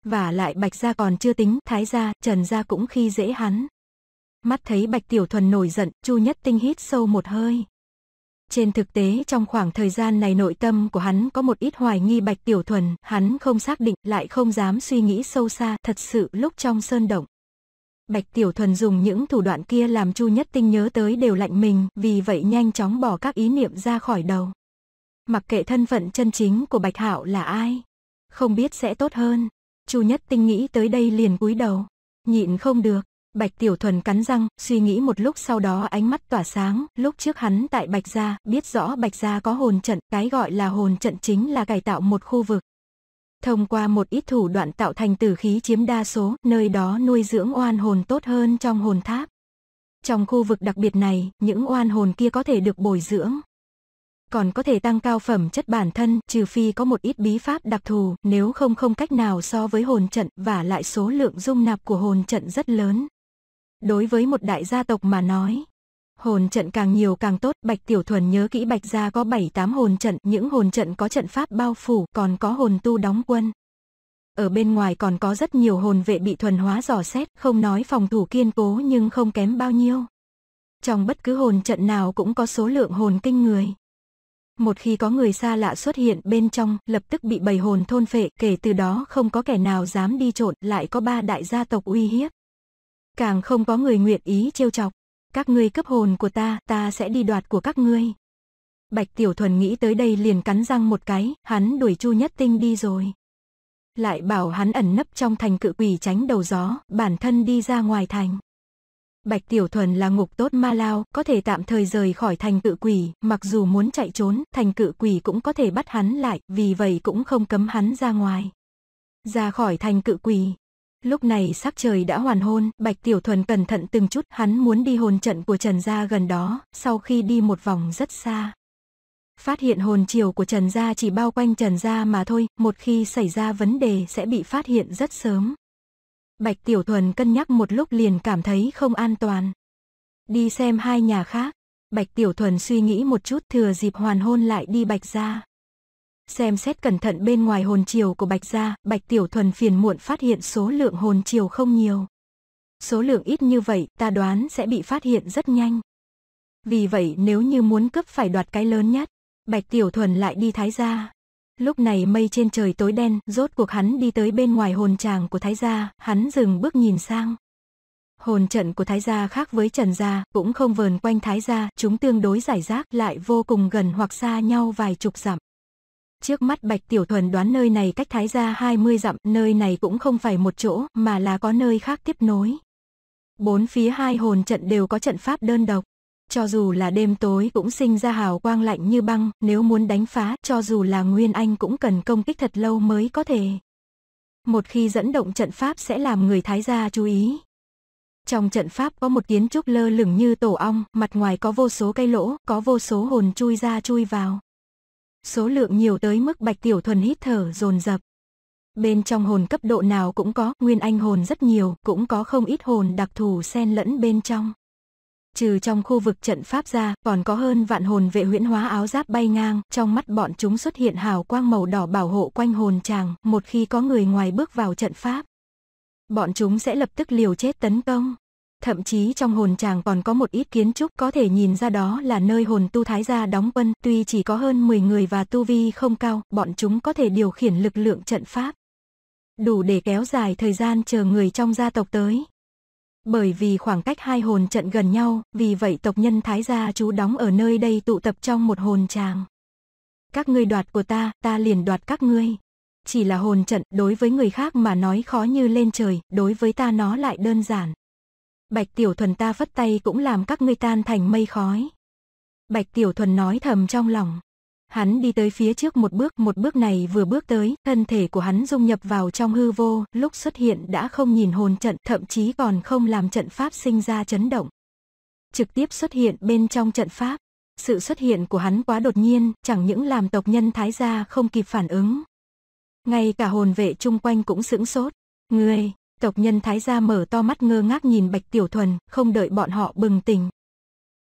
Và lại Bạch gia còn chưa tính, Thái gia, Trần gia cũng khi dễ hắn. Mắt thấy Bạch Tiểu Thuần nổi giận, Chu Nhất Tinh hít sâu một hơi. Trên thực tế trong khoảng thời gian này nội tâm của hắn có một ít hoài nghi Bạch Tiểu Thuần, hắn không xác định lại không dám suy nghĩ sâu xa thật sự lúc trong sơn động. Bạch Tiểu Thuần dùng những thủ đoạn kia làm Chu Nhất Tinh nhớ tới đều lạnh mình, vì vậy nhanh chóng bỏ các ý niệm ra khỏi đầu. Mặc kệ thân phận chân chính của Bạch Hạo là ai, không biết sẽ tốt hơn. Chu Nhất Tinh nghĩ tới đây liền cúi đầu, nhịn không được, Bạch Tiểu Thuần cắn răng, suy nghĩ một lúc sau đó ánh mắt tỏa sáng, lúc trước hắn tại Bạch Gia, biết rõ Bạch Gia có hồn trận, cái gọi là hồn trận chính là cải tạo một khu vực. Thông qua một ít thủ đoạn tạo thành tử khí chiếm đa số, nơi đó nuôi dưỡng oan hồn tốt hơn trong hồn tháp. Trong khu vực đặc biệt này, những oan hồn kia có thể được bồi dưỡng. Còn có thể tăng cao phẩm chất bản thân, trừ phi có một ít bí pháp đặc thù, nếu không không cách nào so với hồn trận, và lại số lượng dung nạp của hồn trận rất lớn. Đối với một đại gia tộc mà nói, hồn trận càng nhiều càng tốt. Bạch Tiểu Thuần nhớ kỹ Bạch gia có 7-8 hồn trận, những hồn trận có trận pháp bao phủ, còn có hồn tu đóng quân. Ở bên ngoài còn có rất nhiều hồn vệ bị thuần hóa dò xét, không nói phòng thủ kiên cố nhưng không kém bao nhiêu. Trong bất cứ hồn trận nào cũng có số lượng hồn kinh người. Một khi có người xa lạ xuất hiện bên trong, lập tức bị bầy hồn thôn phệ, kể từ đó không có kẻ nào dám đi trộn, lại có ba đại gia tộc uy hiếp càng không có người nguyện ý trêu chọc. Các ngươi cấp hồn của ta, ta sẽ đi đoạt của các ngươi. Bạch Tiểu Thuần nghĩ tới đây liền cắn răng một cái, hắn đuổi Chu Nhất Tinh đi rồi. Lại bảo hắn ẩn nấp trong thành cự quỷ tránh đầu gió, bản thân đi ra ngoài thành. Bạch Tiểu Thuần là ngục tốt ma lao, có thể tạm thời rời khỏi thành cự quỷ, mặc dù muốn chạy trốn, thành cự quỷ cũng có thể bắt hắn lại, vì vậy cũng không cấm hắn ra ngoài. Ra khỏi thành cự quỷ, Lúc này sắc trời đã hoàn hôn, Bạch Tiểu Thuần cẩn thận từng chút, hắn muốn đi hồn trận của Trần Gia gần đó, sau khi đi một vòng rất xa. Phát hiện hồn chiều của Trần Gia chỉ bao quanh Trần Gia mà thôi, một khi xảy ra vấn đề sẽ bị phát hiện rất sớm. Bạch Tiểu Thuần cân nhắc một lúc liền cảm thấy không an toàn. Đi xem hai nhà khác, Bạch Tiểu Thuần suy nghĩ một chút thừa dịp hoàn hôn lại đi Bạch Gia xem xét cẩn thận bên ngoài hồn chiều của Bạch gia, Bạch Tiểu Thuần phiền muộn phát hiện số lượng hồn chiều không nhiều. Số lượng ít như vậy, ta đoán sẽ bị phát hiện rất nhanh. Vì vậy nếu như muốn cướp phải đoạt cái lớn nhất, Bạch Tiểu Thuần lại đi Thái gia. Lúc này mây trên trời tối đen, rốt cuộc hắn đi tới bên ngoài hồn tràng của Thái gia, hắn dừng bước nhìn sang. Hồn trận của Thái gia khác với Trần gia, cũng không vờn quanh Thái gia, chúng tương đối giải rác lại vô cùng gần hoặc xa nhau vài chục dặm. Trước mắt Bạch Tiểu Thuần đoán nơi này cách Thái Gia 20 dặm, nơi này cũng không phải một chỗ mà là có nơi khác tiếp nối. Bốn phía hai hồn trận đều có trận pháp đơn độc. Cho dù là đêm tối cũng sinh ra hào quang lạnh như băng, nếu muốn đánh phá, cho dù là Nguyên Anh cũng cần công kích thật lâu mới có thể. Một khi dẫn động trận pháp sẽ làm người Thái Gia chú ý. Trong trận pháp có một kiến trúc lơ lửng như tổ ong, mặt ngoài có vô số cây lỗ, có vô số hồn chui ra chui vào. Số lượng nhiều tới mức Bạch Tiểu Thuần hít thở dồn dập. Bên trong hồn cấp độ nào cũng có, nguyên anh hồn rất nhiều, cũng có không ít hồn đặc thù xen lẫn bên trong. Trừ trong khu vực trận pháp ra, còn có hơn vạn hồn vệ huyễn hóa áo giáp bay ngang, trong mắt bọn chúng xuất hiện hào quang màu đỏ bảo hộ quanh hồn chàng, một khi có người ngoài bước vào trận pháp. Bọn chúng sẽ lập tức liều chết tấn công. Thậm chí trong hồn chàng còn có một ít kiến trúc có thể nhìn ra đó là nơi hồn tu thái gia đóng quân, tuy chỉ có hơn 10 người và tu vi không cao, bọn chúng có thể điều khiển lực lượng trận pháp. Đủ để kéo dài thời gian chờ người trong gia tộc tới. Bởi vì khoảng cách hai hồn trận gần nhau, vì vậy tộc nhân thái gia chú đóng ở nơi đây tụ tập trong một hồn tràng. Các ngươi đoạt của ta, ta liền đoạt các ngươi. Chỉ là hồn trận, đối với người khác mà nói khó như lên trời, đối với ta nó lại đơn giản. Bạch Tiểu Thuần ta phất tay cũng làm các ngươi tan thành mây khói. Bạch Tiểu Thuần nói thầm trong lòng. Hắn đi tới phía trước một bước, một bước này vừa bước tới, thân thể của hắn dung nhập vào trong hư vô, lúc xuất hiện đã không nhìn hồn trận, thậm chí còn không làm trận pháp sinh ra chấn động. Trực tiếp xuất hiện bên trong trận pháp. Sự xuất hiện của hắn quá đột nhiên, chẳng những làm tộc nhân thái gia không kịp phản ứng. Ngay cả hồn vệ chung quanh cũng sững sốt. Người, Tộc nhân Thái gia mở to mắt ngơ ngác nhìn Bạch Tiểu Thuần, không đợi bọn họ bừng tỉnh.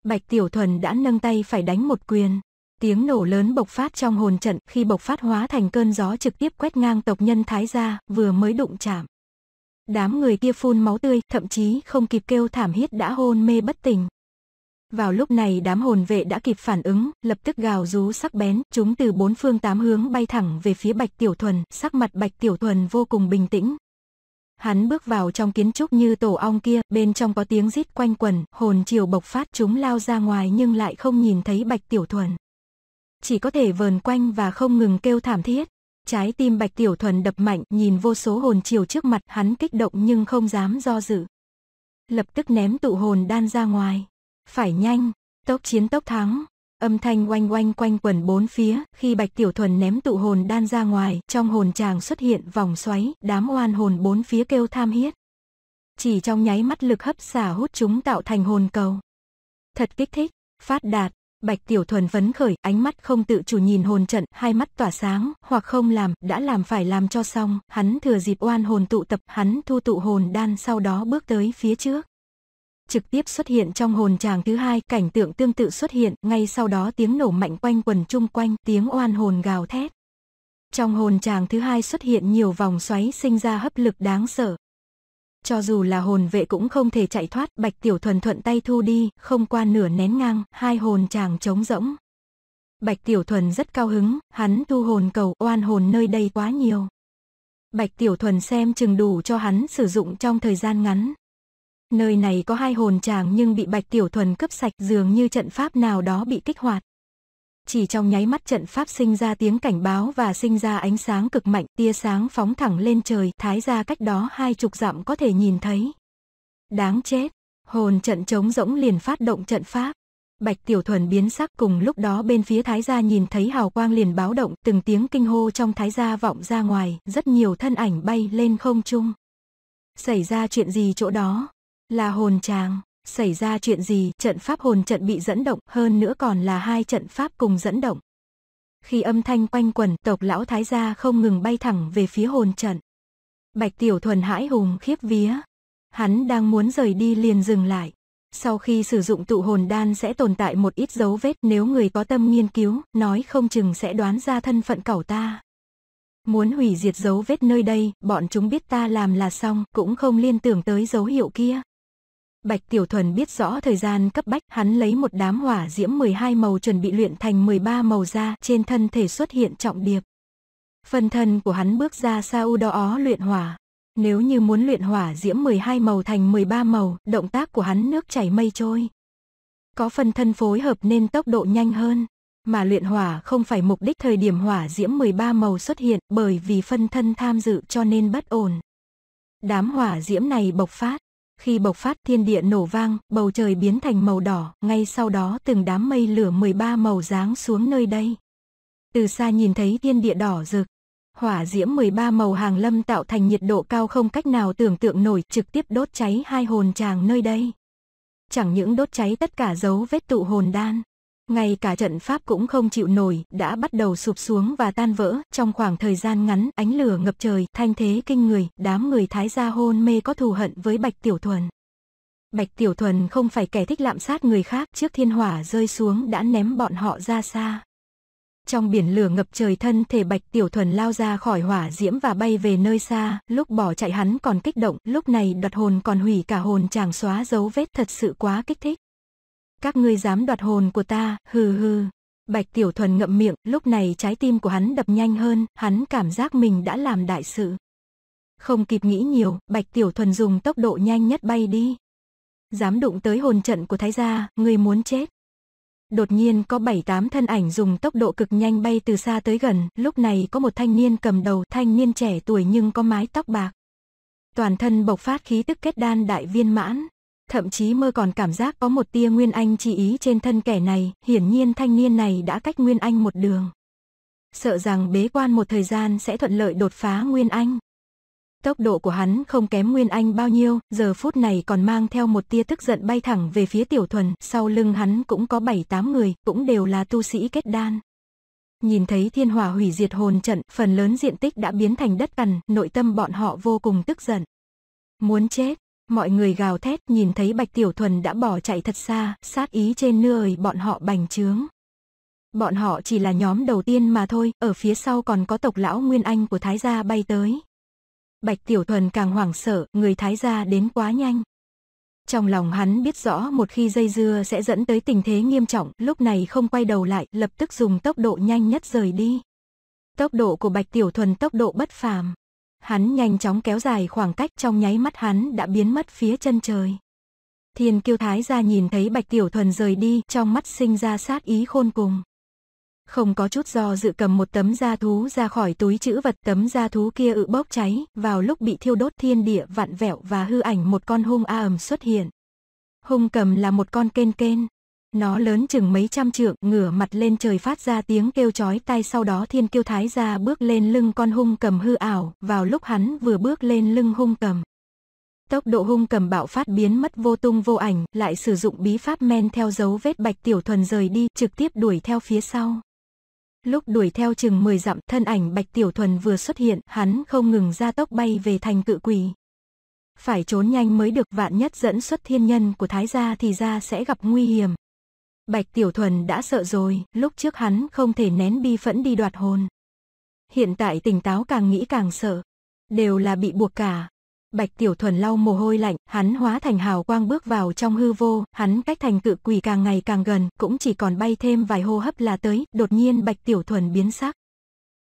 Bạch Tiểu Thuần đã nâng tay phải đánh một quyền. Tiếng nổ lớn bộc phát trong hồn trận khi bộc phát hóa thành cơn gió trực tiếp quét ngang tộc nhân Thái gia, vừa mới đụng chạm. Đám người kia phun máu tươi, thậm chí không kịp kêu thảm hiết đã hôn mê bất tỉnh. Vào lúc này đám hồn vệ đã kịp phản ứng, lập tức gào rú sắc bén, chúng từ bốn phương tám hướng bay thẳng về phía Bạch Tiểu Thuần, sắc mặt Bạch Tiểu Thuần vô cùng bình tĩnh, Hắn bước vào trong kiến trúc như tổ ong kia, bên trong có tiếng rít quanh quần hồn chiều bộc phát chúng lao ra ngoài nhưng lại không nhìn thấy Bạch Tiểu Thuần. Chỉ có thể vờn quanh và không ngừng kêu thảm thiết. Trái tim Bạch Tiểu Thuần đập mạnh, nhìn vô số hồn chiều trước mặt hắn kích động nhưng không dám do dự. Lập tức ném tụ hồn đan ra ngoài. Phải nhanh, tốc chiến tốc thắng âm thanh oanh oanh quanh quẩn bốn phía, khi Bạch Tiểu Thuần ném tụ hồn đan ra ngoài, trong hồn chàng xuất hiện vòng xoáy, đám oan hồn bốn phía kêu tham hiết. Chỉ trong nháy mắt lực hấp xả hút chúng tạo thành hồn cầu. Thật kích thích, phát đạt, Bạch Tiểu Thuần phấn khởi, ánh mắt không tự chủ nhìn hồn trận, hai mắt tỏa sáng, hoặc không làm, đã làm phải làm cho xong, hắn thừa dịp oan hồn tụ tập, hắn thu tụ hồn đan sau đó bước tới phía trước trực tiếp xuất hiện trong hồn chàng thứ hai, cảnh tượng tương tự xuất hiện, ngay sau đó tiếng nổ mạnh quanh quần chung quanh, tiếng oan hồn gào thét. Trong hồn chàng thứ hai xuất hiện nhiều vòng xoáy sinh ra hấp lực đáng sợ. Cho dù là hồn vệ cũng không thể chạy thoát, Bạch Tiểu Thuần thuận tay thu đi, không qua nửa nén ngang, hai hồn chàng trống rỗng. Bạch Tiểu Thuần rất cao hứng, hắn thu hồn cầu oan hồn nơi đây quá nhiều. Bạch Tiểu Thuần xem chừng đủ cho hắn sử dụng trong thời gian ngắn, Nơi này có hai hồn chàng nhưng bị Bạch Tiểu Thuần cướp sạch dường như trận pháp nào đó bị kích hoạt. Chỉ trong nháy mắt trận pháp sinh ra tiếng cảnh báo và sinh ra ánh sáng cực mạnh, tia sáng phóng thẳng lên trời, thái ra cách đó hai chục dặm có thể nhìn thấy. Đáng chết, hồn trận trống rỗng liền phát động trận pháp. Bạch Tiểu Thuần biến sắc cùng lúc đó bên phía Thái gia nhìn thấy hào quang liền báo động, từng tiếng kinh hô trong Thái gia vọng ra ngoài, rất nhiều thân ảnh bay lên không trung. Xảy ra chuyện gì chỗ đó? là hồn tràng. Xảy ra chuyện gì, trận pháp hồn trận bị dẫn động, hơn nữa còn là hai trận pháp cùng dẫn động. Khi âm thanh quanh quẩn, tộc lão thái gia không ngừng bay thẳng về phía hồn trận. Bạch Tiểu Thuần hãi hùng khiếp vía. Hắn đang muốn rời đi liền dừng lại. Sau khi sử dụng tụ hồn đan sẽ tồn tại một ít dấu vết nếu người có tâm nghiên cứu, nói không chừng sẽ đoán ra thân phận cẩu ta. Muốn hủy diệt dấu vết nơi đây, bọn chúng biết ta làm là xong, cũng không liên tưởng tới dấu hiệu kia. Bạch Tiểu Thuần biết rõ thời gian cấp bách, hắn lấy một đám hỏa diễm 12 màu chuẩn bị luyện thành 13 màu ra, trên thân thể xuất hiện trọng điệp. Phần thân của hắn bước ra xa u đo ó luyện hỏa. Nếu như muốn luyện hỏa diễm 12 màu thành 13 màu, động tác của hắn nước chảy mây trôi. Có phần thân phối hợp nên tốc độ nhanh hơn. Mà luyện hỏa không phải mục đích thời điểm hỏa diễm 13 màu xuất hiện bởi vì phân thân tham dự cho nên bất ổn. Đám hỏa diễm này bộc phát, khi bộc phát thiên địa nổ vang, bầu trời biến thành màu đỏ, ngay sau đó từng đám mây lửa 13 màu giáng xuống nơi đây. Từ xa nhìn thấy thiên địa đỏ rực, hỏa diễm 13 màu hàng lâm tạo thành nhiệt độ cao không cách nào tưởng tượng nổi, trực tiếp đốt cháy hai hồn tràng nơi đây. Chẳng những đốt cháy tất cả dấu vết tụ hồn đan, ngay cả trận pháp cũng không chịu nổi, đã bắt đầu sụp xuống và tan vỡ. Trong khoảng thời gian ngắn, ánh lửa ngập trời, thanh thế kinh người, đám người thái gia hôn mê có thù hận với Bạch Tiểu Thuần. Bạch Tiểu Thuần không phải kẻ thích lạm sát người khác, trước thiên hỏa rơi xuống đã ném bọn họ ra xa. Trong biển lửa ngập trời thân thể Bạch Tiểu Thuần lao ra khỏi hỏa diễm và bay về nơi xa, lúc bỏ chạy hắn còn kích động, lúc này đoạt hồn còn hủy cả hồn chàng xóa dấu vết thật sự quá kích thích. Các ngươi dám đoạt hồn của ta, hừ hừ. Bạch Tiểu Thuần ngậm miệng, lúc này trái tim của hắn đập nhanh hơn, hắn cảm giác mình đã làm đại sự. Không kịp nghĩ nhiều, Bạch Tiểu Thuần dùng tốc độ nhanh nhất bay đi. Dám đụng tới hồn trận của Thái gia, người muốn chết. Đột nhiên có bảy tám thân ảnh dùng tốc độ cực nhanh bay từ xa tới gần, lúc này có một thanh niên cầm đầu, thanh niên trẻ tuổi nhưng có mái tóc bạc. Toàn thân bộc phát khí tức kết đan đại viên mãn, thậm chí mơ còn cảm giác có một tia Nguyên Anh chi ý trên thân kẻ này, hiển nhiên thanh niên này đã cách Nguyên Anh một đường. Sợ rằng bế quan một thời gian sẽ thuận lợi đột phá Nguyên Anh. Tốc độ của hắn không kém Nguyên Anh bao nhiêu, giờ phút này còn mang theo một tia tức giận bay thẳng về phía tiểu thuần, sau lưng hắn cũng có 7-8 người, cũng đều là tu sĩ kết đan. Nhìn thấy thiên hỏa hủy diệt hồn trận, phần lớn diện tích đã biến thành đất cằn, nội tâm bọn họ vô cùng tức giận. Muốn chết, mọi người gào thét nhìn thấy Bạch Tiểu Thuần đã bỏ chạy thật xa, sát ý trên nơi bọn họ bành trướng. Bọn họ chỉ là nhóm đầu tiên mà thôi, ở phía sau còn có tộc lão Nguyên Anh của Thái gia bay tới. Bạch Tiểu Thuần càng hoảng sợ, người Thái gia đến quá nhanh. Trong lòng hắn biết rõ một khi dây dưa sẽ dẫn tới tình thế nghiêm trọng, lúc này không quay đầu lại, lập tức dùng tốc độ nhanh nhất rời đi. Tốc độ của Bạch Tiểu Thuần tốc độ bất phàm. Hắn nhanh chóng kéo dài khoảng cách trong nháy mắt hắn đã biến mất phía chân trời. Thiên kiêu thái ra nhìn thấy Bạch Tiểu Thuần rời đi, trong mắt sinh ra sát ý khôn cùng. Không có chút do dự cầm một tấm da thú ra khỏi túi chữ vật tấm da thú kia ự bốc cháy, vào lúc bị thiêu đốt thiên địa vạn vẹo và hư ảnh một con hung a ầm xuất hiện. Hung cầm là một con kên kên, nó lớn chừng mấy trăm trượng, ngửa mặt lên trời phát ra tiếng kêu chói tai sau đó thiên kiêu thái gia bước lên lưng con hung cầm hư ảo, vào lúc hắn vừa bước lên lưng hung cầm. Tốc độ hung cầm bạo phát biến mất vô tung vô ảnh, lại sử dụng bí pháp men theo dấu vết bạch tiểu thuần rời đi, trực tiếp đuổi theo phía sau. Lúc đuổi theo chừng 10 dặm, thân ảnh bạch tiểu thuần vừa xuất hiện, hắn không ngừng ra tốc bay về thành cự quỷ. Phải trốn nhanh mới được vạn nhất dẫn xuất thiên nhân của thái gia thì ra sẽ gặp nguy hiểm. Bạch Tiểu Thuần đã sợ rồi, lúc trước hắn không thể nén bi phẫn đi đoạt hồn. Hiện tại tỉnh táo càng nghĩ càng sợ, đều là bị buộc cả. Bạch Tiểu Thuần lau mồ hôi lạnh, hắn hóa thành hào quang bước vào trong hư vô, hắn cách thành cự quỷ càng ngày càng gần, cũng chỉ còn bay thêm vài hô hấp là tới, đột nhiên Bạch Tiểu Thuần biến sắc.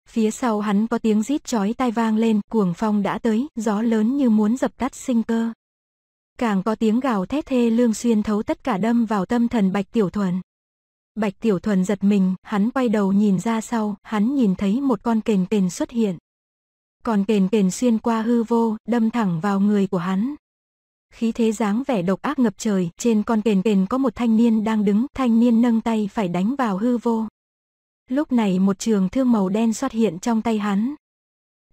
Phía sau hắn có tiếng rít chói tai vang lên, cuồng phong đã tới, gió lớn như muốn dập tắt sinh cơ. Càng có tiếng gào thét thê lương xuyên thấu tất cả đâm vào tâm thần Bạch Tiểu Thuần. Bạch Tiểu Thuần giật mình, hắn quay đầu nhìn ra sau, hắn nhìn thấy một con kền kền xuất hiện. con kền kền xuyên qua hư vô, đâm thẳng vào người của hắn. Khí thế dáng vẻ độc ác ngập trời, trên con kền kền có một thanh niên đang đứng, thanh niên nâng tay phải đánh vào hư vô. Lúc này một trường thương màu đen xuất hiện trong tay hắn.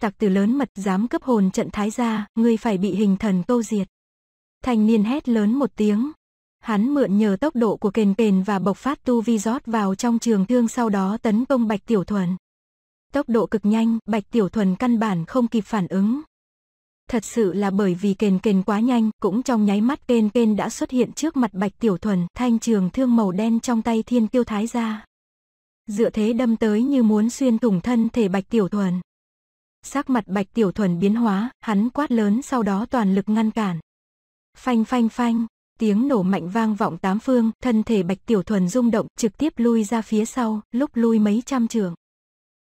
Tặc tử lớn mật dám cướp hồn trận thái gia, ngươi phải bị hình thần câu diệt. Thanh niên hét lớn một tiếng. Hắn mượn nhờ tốc độ của kền kền và bộc phát tu vi rót vào trong trường thương sau đó tấn công Bạch Tiểu Thuần. Tốc độ cực nhanh, Bạch Tiểu Thuần căn bản không kịp phản ứng. Thật sự là bởi vì kền kền quá nhanh, cũng trong nháy mắt kền kền đã xuất hiện trước mặt Bạch Tiểu Thuần, thanh trường thương màu đen trong tay thiên tiêu thái ra. Dựa thế đâm tới như muốn xuyên thủng thân thể Bạch Tiểu Thuần. Sắc mặt Bạch Tiểu Thuần biến hóa, hắn quát lớn sau đó toàn lực ngăn cản. Phanh phanh phanh, tiếng nổ mạnh vang vọng tám phương, thân thể Bạch Tiểu Thuần rung động, trực tiếp lui ra phía sau, lúc lui mấy trăm trường.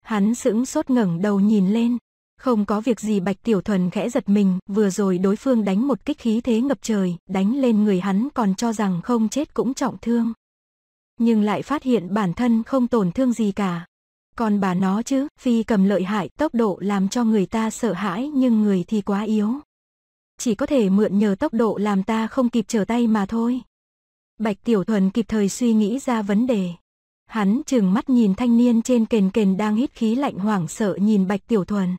Hắn sững sốt ngẩng đầu nhìn lên, không có việc gì Bạch Tiểu Thuần khẽ giật mình, vừa rồi đối phương đánh một kích khí thế ngập trời, đánh lên người hắn còn cho rằng không chết cũng trọng thương. Nhưng lại phát hiện bản thân không tổn thương gì cả. Còn bà nó chứ, phi cầm lợi hại, tốc độ làm cho người ta sợ hãi nhưng người thì quá yếu chỉ có thể mượn nhờ tốc độ làm ta không kịp trở tay mà thôi. Bạch Tiểu Thuần kịp thời suy nghĩ ra vấn đề. Hắn trừng mắt nhìn thanh niên trên kền kền đang hít khí lạnh hoảng sợ nhìn Bạch Tiểu Thuần.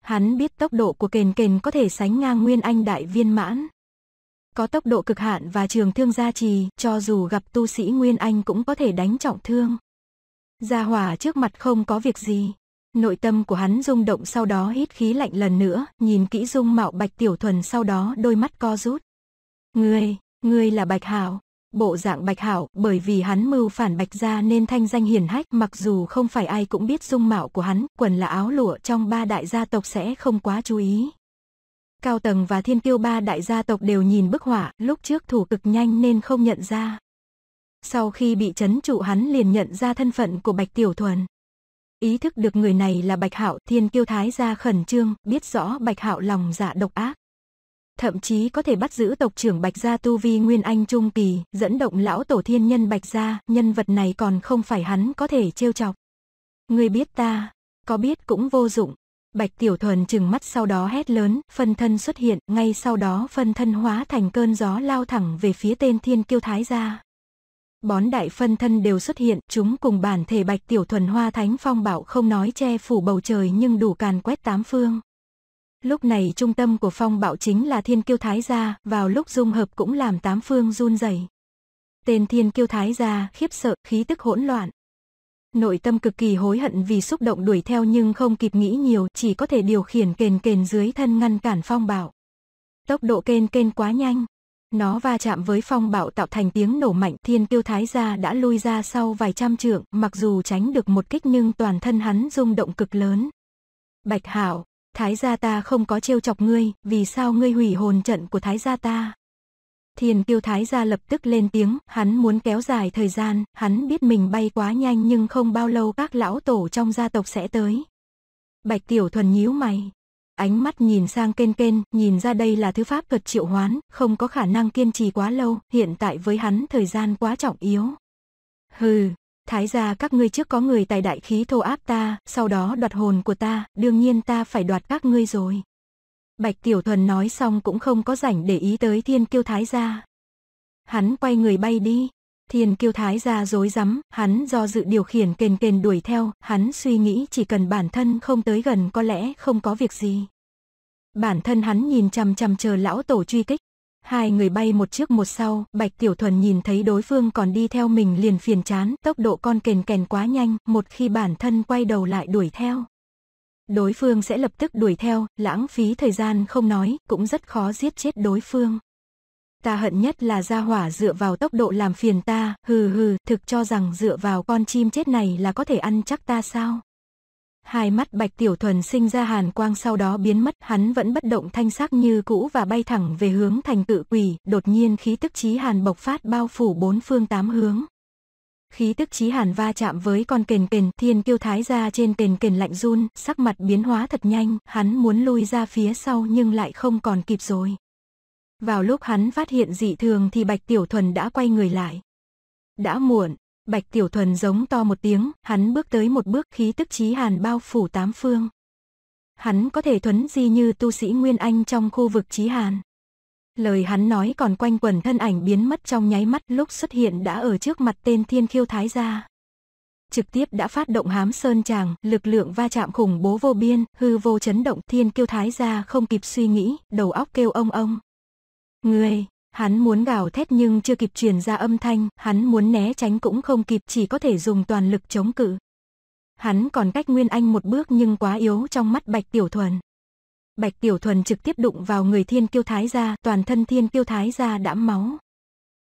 Hắn biết tốc độ của kền kền có thể sánh ngang nguyên anh đại viên mãn. Có tốc độ cực hạn và trường thương gia trì, cho dù gặp tu sĩ nguyên anh cũng có thể đánh trọng thương. Gia hỏa trước mặt không có việc gì. Nội tâm của hắn rung động sau đó hít khí lạnh lần nữa, nhìn kỹ dung mạo Bạch Tiểu Thuần sau đó đôi mắt co rút. Ngươi, ngươi là Bạch Hảo. Bộ dạng Bạch Hảo bởi vì hắn mưu phản Bạch gia nên thanh danh hiển hách mặc dù không phải ai cũng biết dung mạo của hắn, quần là áo lụa trong ba đại gia tộc sẽ không quá chú ý. Cao tầng và thiên kiêu ba đại gia tộc đều nhìn bức họa, lúc trước thủ cực nhanh nên không nhận ra. Sau khi bị chấn trụ hắn liền nhận ra thân phận của Bạch Tiểu Thuần ý thức được người này là Bạch Hạo, Thiên Kiêu Thái gia khẩn trương, biết rõ Bạch Hạo lòng dạ độc ác. Thậm chí có thể bắt giữ tộc trưởng Bạch gia tu vi Nguyên Anh trung kỳ, dẫn động lão tổ thiên nhân Bạch gia, nhân vật này còn không phải hắn có thể trêu chọc. Người biết ta, có biết cũng vô dụng. Bạch Tiểu Thuần trừng mắt sau đó hét lớn, phân thân xuất hiện, ngay sau đó phân thân hóa thành cơn gió lao thẳng về phía tên Thiên Kiêu Thái gia bón đại phân thân đều xuất hiện, chúng cùng bản thể bạch tiểu thuần hoa thánh phong bảo không nói che phủ bầu trời nhưng đủ càn quét tám phương. Lúc này trung tâm của phong bạo chính là thiên kiêu thái gia, vào lúc dung hợp cũng làm tám phương run rẩy. Tên thiên kiêu thái gia khiếp sợ, khí tức hỗn loạn. Nội tâm cực kỳ hối hận vì xúc động đuổi theo nhưng không kịp nghĩ nhiều, chỉ có thể điều khiển kền kền dưới thân ngăn cản phong bạo. Tốc độ kền kền quá nhanh, nó va chạm với phong bạo tạo thành tiếng nổ mạnh, thiên tiêu thái gia đã lui ra sau vài trăm trượng, mặc dù tránh được một kích nhưng toàn thân hắn rung động cực lớn. Bạch Hảo, thái gia ta không có trêu chọc ngươi, vì sao ngươi hủy hồn trận của thái gia ta? Thiên tiêu thái gia lập tức lên tiếng, hắn muốn kéo dài thời gian, hắn biết mình bay quá nhanh nhưng không bao lâu các lão tổ trong gia tộc sẽ tới. Bạch Tiểu Thuần nhíu mày, ánh mắt nhìn sang kênh kênh, nhìn ra đây là thứ pháp thuật triệu hoán, không có khả năng kiên trì quá lâu, hiện tại với hắn thời gian quá trọng yếu. Hừ, thái gia các ngươi trước có người tài đại khí thô áp ta, sau đó đoạt hồn của ta, đương nhiên ta phải đoạt các ngươi rồi. Bạch Tiểu Thuần nói xong cũng không có rảnh để ý tới thiên kiêu thái gia. Hắn quay người bay đi, Thiên kiêu thái gia dối rắm hắn do dự điều khiển kền kền đuổi theo, hắn suy nghĩ chỉ cần bản thân không tới gần có lẽ không có việc gì. Bản thân hắn nhìn chằm chằm chờ lão tổ truy kích. Hai người bay một trước một sau, Bạch Tiểu Thuần nhìn thấy đối phương còn đi theo mình liền phiền chán, tốc độ con kền kèn quá nhanh, một khi bản thân quay đầu lại đuổi theo. Đối phương sẽ lập tức đuổi theo, lãng phí thời gian không nói, cũng rất khó giết chết đối phương ta hận nhất là gia hỏa dựa vào tốc độ làm phiền ta, hừ hừ, thực cho rằng dựa vào con chim chết này là có thể ăn chắc ta sao? Hai mắt Bạch Tiểu Thuần sinh ra hàn quang sau đó biến mất, hắn vẫn bất động thanh sắc như cũ và bay thẳng về hướng thành cự quỷ, đột nhiên khí tức chí hàn bộc phát bao phủ bốn phương tám hướng. Khí tức chí hàn va chạm với con kền kền, thiên kiêu thái ra trên kền kền lạnh run, sắc mặt biến hóa thật nhanh, hắn muốn lui ra phía sau nhưng lại không còn kịp rồi. Vào lúc hắn phát hiện dị thường thì Bạch Tiểu Thuần đã quay người lại. Đã muộn, Bạch Tiểu Thuần giống to một tiếng, hắn bước tới một bước khí tức chí hàn bao phủ tám phương. Hắn có thể thuấn di như tu sĩ Nguyên Anh trong khu vực chí hàn. Lời hắn nói còn quanh quẩn thân ảnh biến mất trong nháy mắt lúc xuất hiện đã ở trước mặt tên thiên khiêu thái gia. Trực tiếp đã phát động hám sơn tràng, lực lượng va chạm khủng bố vô biên, hư vô chấn động thiên kiêu thái gia không kịp suy nghĩ, đầu óc kêu ông ông người hắn muốn gào thét nhưng chưa kịp truyền ra âm thanh, hắn muốn né tránh cũng không kịp chỉ có thể dùng toàn lực chống cự. Hắn còn cách Nguyên Anh một bước nhưng quá yếu trong mắt Bạch Tiểu Thuần. Bạch Tiểu Thuần trực tiếp đụng vào người thiên kiêu thái gia, toàn thân thiên kiêu thái gia đã máu.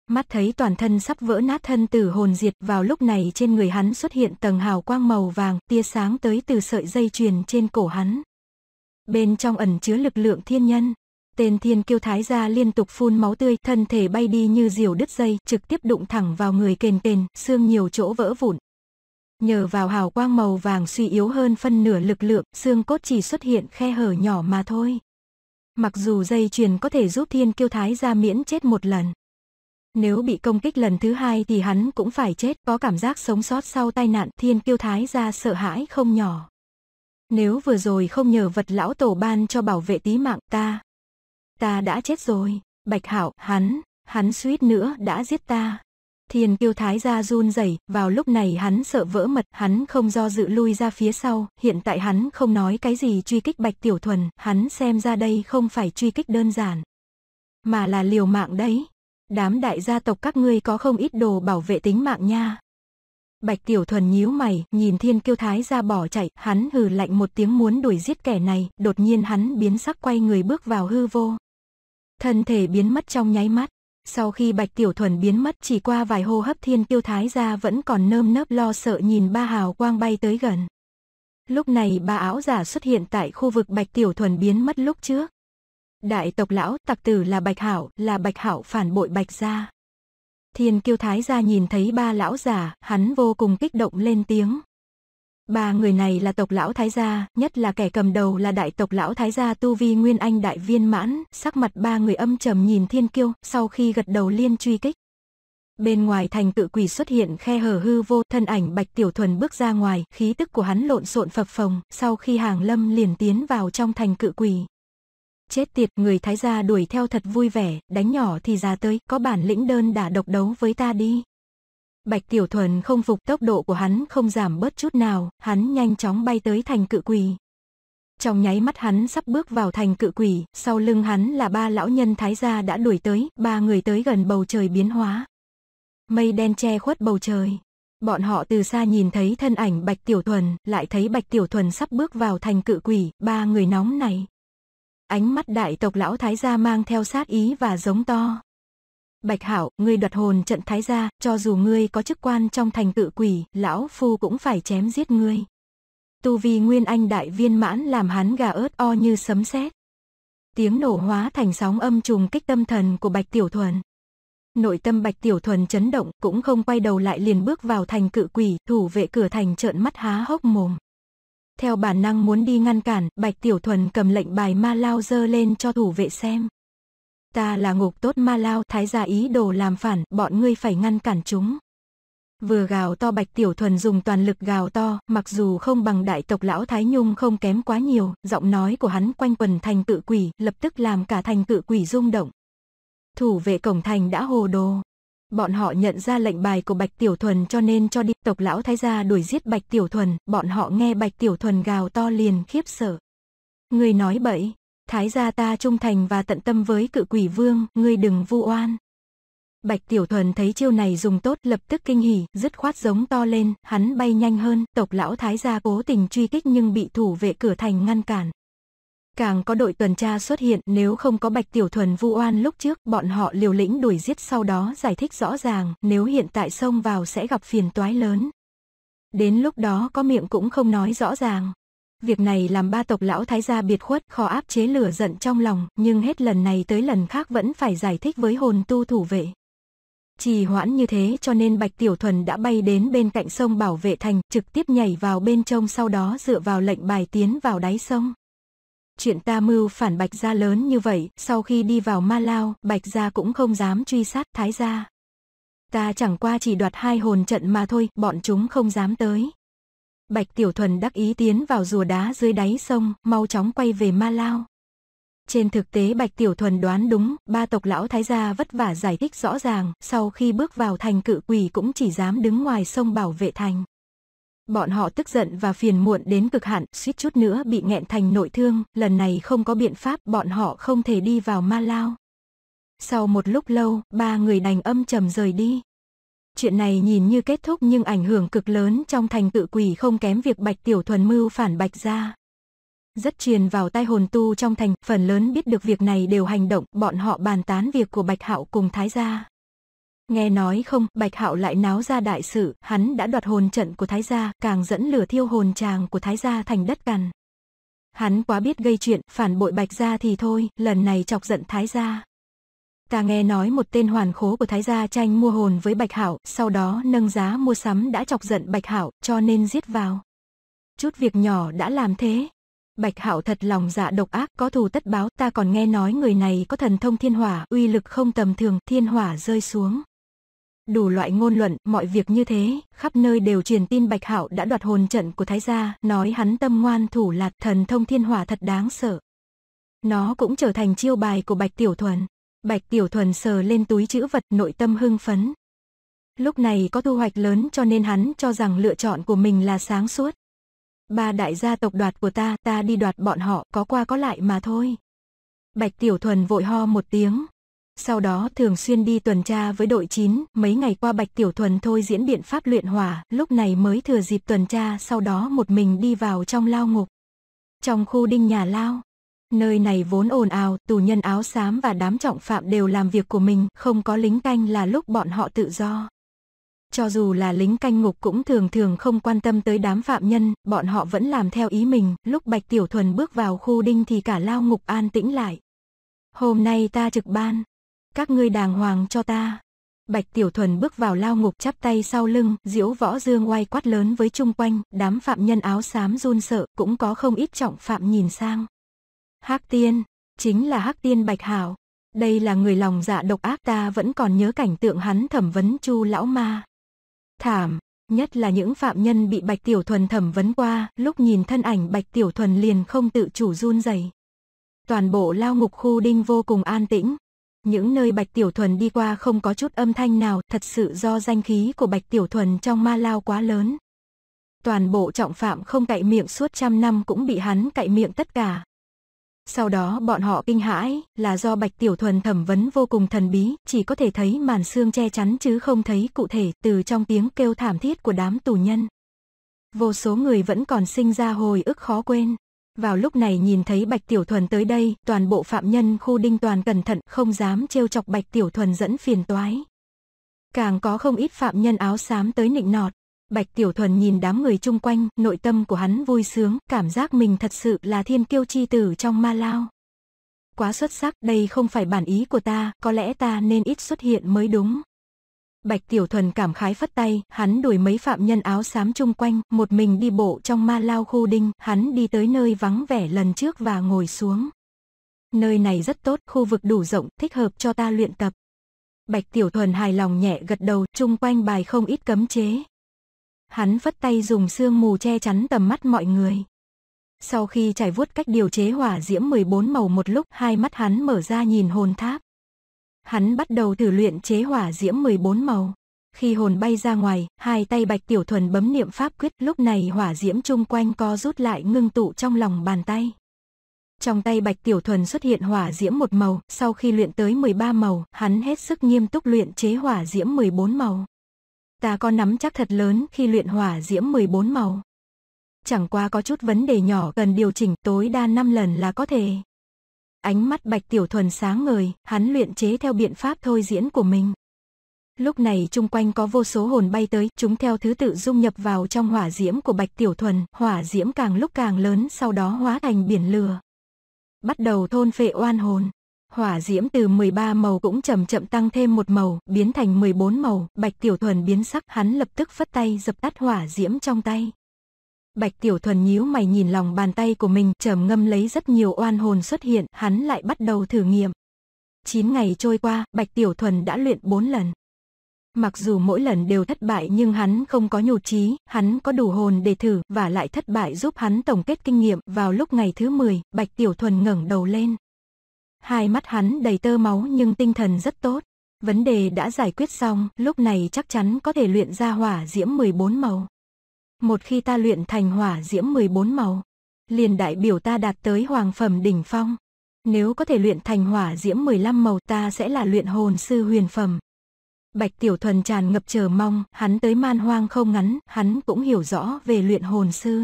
Mắt thấy toàn thân sắp vỡ nát thân tử hồn diệt vào lúc này trên người hắn xuất hiện tầng hào quang màu vàng tia sáng tới từ sợi dây chuyền trên cổ hắn. Bên trong ẩn chứa lực lượng thiên nhân, Tên thiên kiêu thái gia liên tục phun máu tươi, thân thể bay đi như diều đứt dây, trực tiếp đụng thẳng vào người kền kền, xương nhiều chỗ vỡ vụn. Nhờ vào hào quang màu vàng suy yếu hơn phân nửa lực lượng, xương cốt chỉ xuất hiện khe hở nhỏ mà thôi. Mặc dù dây chuyền có thể giúp thiên kiêu thái gia miễn chết một lần. Nếu bị công kích lần thứ hai thì hắn cũng phải chết, có cảm giác sống sót sau tai nạn thiên kiêu thái gia sợ hãi không nhỏ. Nếu vừa rồi không nhờ vật lão tổ ban cho bảo vệ tí mạng ta, ta đã chết rồi, Bạch Hảo, hắn, hắn suýt nữa đã giết ta. Thiền kiêu thái gia run rẩy, vào lúc này hắn sợ vỡ mật, hắn không do dự lui ra phía sau, hiện tại hắn không nói cái gì truy kích Bạch Tiểu Thuần, hắn xem ra đây không phải truy kích đơn giản, mà là liều mạng đấy. Đám đại gia tộc các ngươi có không ít đồ bảo vệ tính mạng nha. Bạch Tiểu Thuần nhíu mày, nhìn Thiên Kiêu Thái ra bỏ chạy, hắn hừ lạnh một tiếng muốn đuổi giết kẻ này, đột nhiên hắn biến sắc quay người bước vào hư vô, thân thể biến mất trong nháy mắt. Sau khi Bạch Tiểu Thuần biến mất chỉ qua vài hô hấp thiên tiêu thái gia vẫn còn nơm nớp lo sợ nhìn ba hào quang bay tới gần. Lúc này ba áo giả xuất hiện tại khu vực Bạch Tiểu Thuần biến mất lúc trước. Đại tộc lão tặc tử là Bạch Hảo, là Bạch Hảo phản bội Bạch gia. Thiên kiêu thái gia nhìn thấy ba lão già, hắn vô cùng kích động lên tiếng. Ba người này là tộc lão thái gia, nhất là kẻ cầm đầu là đại tộc lão thái gia tu vi nguyên anh đại viên mãn, sắc mặt ba người âm trầm nhìn thiên kiêu, sau khi gật đầu liên truy kích. Bên ngoài thành cự quỷ xuất hiện khe hở hư vô, thân ảnh Bạch Tiểu Thuần bước ra ngoài, khí tức của hắn lộn xộn phập phồng, sau khi hàng lâm liền tiến vào trong thành cự quỷ. Chết tiệt, người thái gia đuổi theo thật vui vẻ, đánh nhỏ thì ra tới, có bản lĩnh đơn đả độc đấu với ta đi. Bạch Tiểu Thuần không phục tốc độ của hắn không giảm bớt chút nào, hắn nhanh chóng bay tới thành cự quỷ. Trong nháy mắt hắn sắp bước vào thành cự quỷ, sau lưng hắn là ba lão nhân thái gia đã đuổi tới, ba người tới gần bầu trời biến hóa. Mây đen che khuất bầu trời. Bọn họ từ xa nhìn thấy thân ảnh Bạch Tiểu Thuần, lại thấy Bạch Tiểu Thuần sắp bước vào thành cự quỷ, ba người nóng này. Ánh mắt đại tộc lão thái gia mang theo sát ý và giống to. Bạch Hảo, ngươi đoạt hồn trận thái gia, cho dù ngươi có chức quan trong thành tự quỷ, lão phu cũng phải chém giết ngươi. Tu vi nguyên anh đại viên mãn làm hắn gà ớt o như sấm sét. Tiếng nổ hóa thành sóng âm trùng kích tâm thần của Bạch Tiểu Thuần. Nội tâm Bạch Tiểu Thuần chấn động, cũng không quay đầu lại liền bước vào thành cự quỷ, thủ vệ cửa thành trợn mắt há hốc mồm. Theo bản năng muốn đi ngăn cản, Bạch Tiểu Thuần cầm lệnh bài ma lao dơ lên cho thủ vệ xem. Ta là ngục tốt ma lao thái gia ý đồ làm phản, bọn ngươi phải ngăn cản chúng. Vừa gào to Bạch Tiểu Thuần dùng toàn lực gào to, mặc dù không bằng đại tộc lão Thái Nhung không kém quá nhiều, giọng nói của hắn quanh quần thành tự quỷ, lập tức làm cả thành tự quỷ rung động. Thủ vệ cổng thành đã hồ đồ. Bọn họ nhận ra lệnh bài của Bạch Tiểu Thuần cho nên cho đi tộc lão Thái gia đuổi giết Bạch Tiểu Thuần, bọn họ nghe Bạch Tiểu Thuần gào to liền khiếp sợ. Người nói bậy, Thái gia ta trung thành và tận tâm với cự quỷ vương, ngươi đừng vu oan. Bạch Tiểu Thuần thấy chiêu này dùng tốt lập tức kinh hỉ, dứt khoát giống to lên, hắn bay nhanh hơn, tộc lão Thái gia cố tình truy kích nhưng bị thủ vệ cửa thành ngăn cản. Càng có đội tuần tra xuất hiện nếu không có Bạch Tiểu Thuần vu oan lúc trước, bọn họ liều lĩnh đuổi giết sau đó giải thích rõ ràng, nếu hiện tại xông vào sẽ gặp phiền toái lớn. Đến lúc đó có miệng cũng không nói rõ ràng. Việc này làm ba tộc lão thái gia biệt khuất khó áp chế lửa giận trong lòng, nhưng hết lần này tới lần khác vẫn phải giải thích với hồn tu thủ vệ. Trì hoãn như thế cho nên Bạch Tiểu Thuần đã bay đến bên cạnh sông bảo vệ thành, trực tiếp nhảy vào bên trong sau đó dựa vào lệnh bài tiến vào đáy sông. Chuyện ta mưu phản Bạch Gia lớn như vậy, sau khi đi vào Ma Lao, Bạch Gia cũng không dám truy sát Thái Gia. Ta chẳng qua chỉ đoạt hai hồn trận mà thôi, bọn chúng không dám tới. Bạch Tiểu Thuần đắc ý tiến vào rùa đá dưới đáy sông, mau chóng quay về Ma Lao. Trên thực tế Bạch Tiểu Thuần đoán đúng, ba tộc lão thái gia vất vả giải thích rõ ràng, sau khi bước vào thành cự quỷ cũng chỉ dám đứng ngoài sông bảo vệ thành. Bọn họ tức giận và phiền muộn đến cực hạn, suýt chút nữa bị nghẹn thành nội thương, lần này không có biện pháp, bọn họ không thể đi vào Ma Lao. Sau một lúc lâu, ba người đành âm trầm rời đi. Chuyện này nhìn như kết thúc nhưng ảnh hưởng cực lớn trong thành tự quỷ không kém việc Bạch Tiểu Thuần mưu phản Bạch gia. Rất truyền vào tai hồn tu trong thành, phần lớn biết được việc này đều hành động, bọn họ bàn tán việc của Bạch Hạo cùng Thái gia. Nghe nói không, Bạch Hạo lại náo ra đại sự, hắn đã đoạt hồn trận của Thái gia, càng dẫn lửa thiêu hồn tràng của Thái gia thành đất cằn. Hắn quá biết gây chuyện, phản bội Bạch gia thì thôi, lần này chọc giận Thái gia. Ta nghe nói một tên hoàn khố của Thái gia tranh mua hồn với Bạch Hảo, sau đó nâng giá mua sắm đã chọc giận Bạch Hảo, cho nên giết vào. Chút việc nhỏ đã làm thế. Bạch Hảo thật lòng dạ độc ác, có thù tất báo, ta còn nghe nói người này có thần thông thiên hỏa, uy lực không tầm thường, thiên hỏa rơi xuống. Đủ loại ngôn luận, mọi việc như thế, khắp nơi đều truyền tin Bạch Hảo đã đoạt hồn trận của Thái gia, nói hắn tâm ngoan thủ lạt, thần thông thiên hỏa thật đáng sợ. Nó cũng trở thành chiêu bài của Bạch Tiểu Thuần. Bạch Tiểu Thuần sờ lên túi chữ vật nội tâm hưng phấn. Lúc này có thu hoạch lớn cho nên hắn cho rằng lựa chọn của mình là sáng suốt. Ba đại gia tộc đoạt của ta, ta đi đoạt bọn họ, có qua có lại mà thôi. Bạch Tiểu Thuần vội ho một tiếng. Sau đó thường xuyên đi tuần tra với đội 9, mấy ngày qua Bạch Tiểu Thuần thôi diễn biện pháp luyện hỏa, lúc này mới thừa dịp tuần tra sau đó một mình đi vào trong lao ngục. Trong khu đinh nhà lao, Nơi này vốn ồn ào, tù nhân áo xám và đám trọng phạm đều làm việc của mình, không có lính canh là lúc bọn họ tự do. Cho dù là lính canh ngục cũng thường thường không quan tâm tới đám phạm nhân, bọn họ vẫn làm theo ý mình, lúc Bạch Tiểu Thuần bước vào khu đinh thì cả lao ngục an tĩnh lại. Hôm nay ta trực ban, các ngươi đàng hoàng cho ta. Bạch Tiểu Thuần bước vào lao ngục chắp tay sau lưng, diễu võ dương oai quát lớn với chung quanh, đám phạm nhân áo xám run sợ, cũng có không ít trọng phạm nhìn sang. Hắc Tiên, chính là Hắc Tiên Bạch Hảo. Đây là người lòng dạ độc ác ta vẫn còn nhớ cảnh tượng hắn thẩm vấn Chu lão ma. Thảm, nhất là những phạm nhân bị Bạch Tiểu Thuần thẩm vấn qua, lúc nhìn thân ảnh Bạch Tiểu Thuần liền không tự chủ run rẩy. Toàn bộ lao ngục khu đinh vô cùng an tĩnh. Những nơi Bạch Tiểu Thuần đi qua không có chút âm thanh nào, thật sự do danh khí của Bạch Tiểu Thuần trong ma lao quá lớn. Toàn bộ trọng phạm không cậy miệng suốt trăm năm cũng bị hắn cậy miệng tất cả. Sau đó bọn họ kinh hãi là do Bạch Tiểu Thuần thẩm vấn vô cùng thần bí, chỉ có thể thấy màn xương che chắn chứ không thấy cụ thể từ trong tiếng kêu thảm thiết của đám tù nhân. Vô số người vẫn còn sinh ra hồi ức khó quên. Vào lúc này nhìn thấy Bạch Tiểu Thuần tới đây, toàn bộ phạm nhân khu đinh toàn cẩn thận không dám trêu chọc Bạch Tiểu Thuần dẫn phiền toái. Càng có không ít phạm nhân áo xám tới nịnh nọt, Bạch Tiểu Thuần nhìn đám người chung quanh, nội tâm của hắn vui sướng, cảm giác mình thật sự là thiên kiêu chi tử trong ma lao. Quá xuất sắc, đây không phải bản ý của ta, có lẽ ta nên ít xuất hiện mới đúng. Bạch Tiểu Thuần cảm khái phất tay, hắn đuổi mấy phạm nhân áo xám chung quanh, một mình đi bộ trong ma lao khu đinh, hắn đi tới nơi vắng vẻ lần trước và ngồi xuống. Nơi này rất tốt, khu vực đủ rộng, thích hợp cho ta luyện tập. Bạch Tiểu Thuần hài lòng nhẹ gật đầu, chung quanh bài không ít cấm chế hắn phất tay dùng sương mù che chắn tầm mắt mọi người. Sau khi trải vuốt cách điều chế hỏa diễm 14 màu một lúc, hai mắt hắn mở ra nhìn hồn tháp. Hắn bắt đầu thử luyện chế hỏa diễm 14 màu. Khi hồn bay ra ngoài, hai tay Bạch Tiểu Thuần bấm niệm pháp quyết, lúc này hỏa diễm chung quanh co rút lại ngưng tụ trong lòng bàn tay. Trong tay Bạch Tiểu Thuần xuất hiện hỏa diễm một màu, sau khi luyện tới 13 màu, hắn hết sức nghiêm túc luyện chế hỏa diễm 14 màu. Ta có nắm chắc thật lớn khi luyện hỏa diễm 14 màu. Chẳng qua có chút vấn đề nhỏ cần điều chỉnh tối đa 5 lần là có thể. Ánh mắt Bạch Tiểu Thuần sáng ngời, hắn luyện chế theo biện pháp thôi diễn của mình. Lúc này chung quanh có vô số hồn bay tới, chúng theo thứ tự dung nhập vào trong hỏa diễm của Bạch Tiểu Thuần, hỏa diễm càng lúc càng lớn sau đó hóa thành biển lửa. Bắt đầu thôn phệ oan hồn hỏa diễm từ 13 màu cũng chậm chậm tăng thêm một màu, biến thành 14 màu, Bạch Tiểu Thuần biến sắc hắn lập tức phất tay dập tắt hỏa diễm trong tay. Bạch Tiểu Thuần nhíu mày nhìn lòng bàn tay của mình, trầm ngâm lấy rất nhiều oan hồn xuất hiện, hắn lại bắt đầu thử nghiệm. 9 ngày trôi qua, Bạch Tiểu Thuần đã luyện 4 lần. Mặc dù mỗi lần đều thất bại nhưng hắn không có nhụt trí, hắn có đủ hồn để thử và lại thất bại giúp hắn tổng kết kinh nghiệm. Vào lúc ngày thứ 10, Bạch Tiểu Thuần ngẩng đầu lên, Hai mắt hắn đầy tơ máu nhưng tinh thần rất tốt. Vấn đề đã giải quyết xong, lúc này chắc chắn có thể luyện ra hỏa diễm 14 màu. Một khi ta luyện thành hỏa diễm 14 màu, liền đại biểu ta đạt tới hoàng phẩm đỉnh phong. Nếu có thể luyện thành hỏa diễm 15 màu ta sẽ là luyện hồn sư huyền phẩm. Bạch Tiểu Thuần tràn ngập chờ mong, hắn tới man hoang không ngắn, hắn cũng hiểu rõ về luyện hồn sư.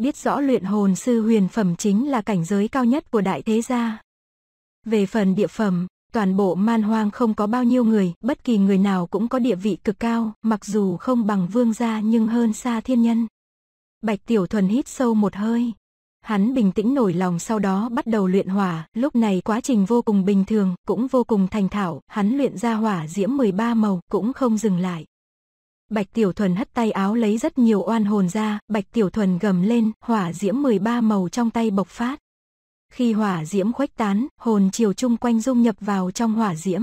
Biết rõ luyện hồn sư huyền phẩm chính là cảnh giới cao nhất của đại thế gia, về phần địa phẩm, toàn bộ man hoang không có bao nhiêu người, bất kỳ người nào cũng có địa vị cực cao, mặc dù không bằng vương gia nhưng hơn xa thiên nhân. Bạch Tiểu Thuần hít sâu một hơi. Hắn bình tĩnh nổi lòng sau đó bắt đầu luyện hỏa, lúc này quá trình vô cùng bình thường, cũng vô cùng thành thạo, hắn luyện ra hỏa diễm 13 màu, cũng không dừng lại. Bạch Tiểu Thuần hất tay áo lấy rất nhiều oan hồn ra, Bạch Tiểu Thuần gầm lên, hỏa diễm 13 màu trong tay bộc phát. Khi hỏa diễm khuếch tán, hồn chiều chung quanh dung nhập vào trong hỏa diễm.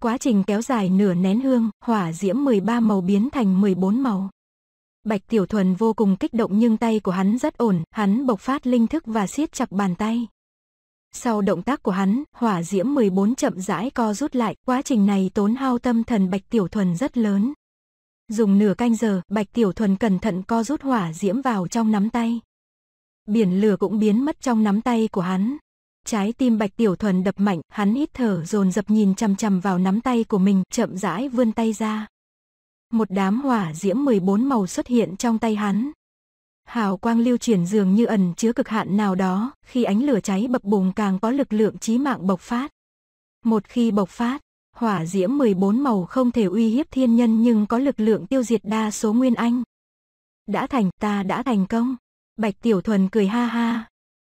Quá trình kéo dài nửa nén hương, hỏa diễm 13 màu biến thành 14 màu. Bạch Tiểu Thuần vô cùng kích động nhưng tay của hắn rất ổn, hắn bộc phát linh thức và siết chặt bàn tay. Sau động tác của hắn, hỏa diễm 14 chậm rãi co rút lại, quá trình này tốn hao tâm thần Bạch Tiểu Thuần rất lớn. Dùng nửa canh giờ, Bạch Tiểu Thuần cẩn thận co rút hỏa diễm vào trong nắm tay biển lửa cũng biến mất trong nắm tay của hắn. Trái tim Bạch Tiểu Thuần đập mạnh, hắn hít thở dồn dập nhìn chằm chằm vào nắm tay của mình, chậm rãi vươn tay ra. Một đám hỏa diễm 14 màu xuất hiện trong tay hắn. Hào quang lưu chuyển dường như ẩn chứa cực hạn nào đó, khi ánh lửa cháy bập bùng càng có lực lượng chí mạng bộc phát. Một khi bộc phát, hỏa diễm 14 màu không thể uy hiếp thiên nhân nhưng có lực lượng tiêu diệt đa số nguyên anh. Đã thành, ta đã thành công. Bạch Tiểu Thuần cười ha ha.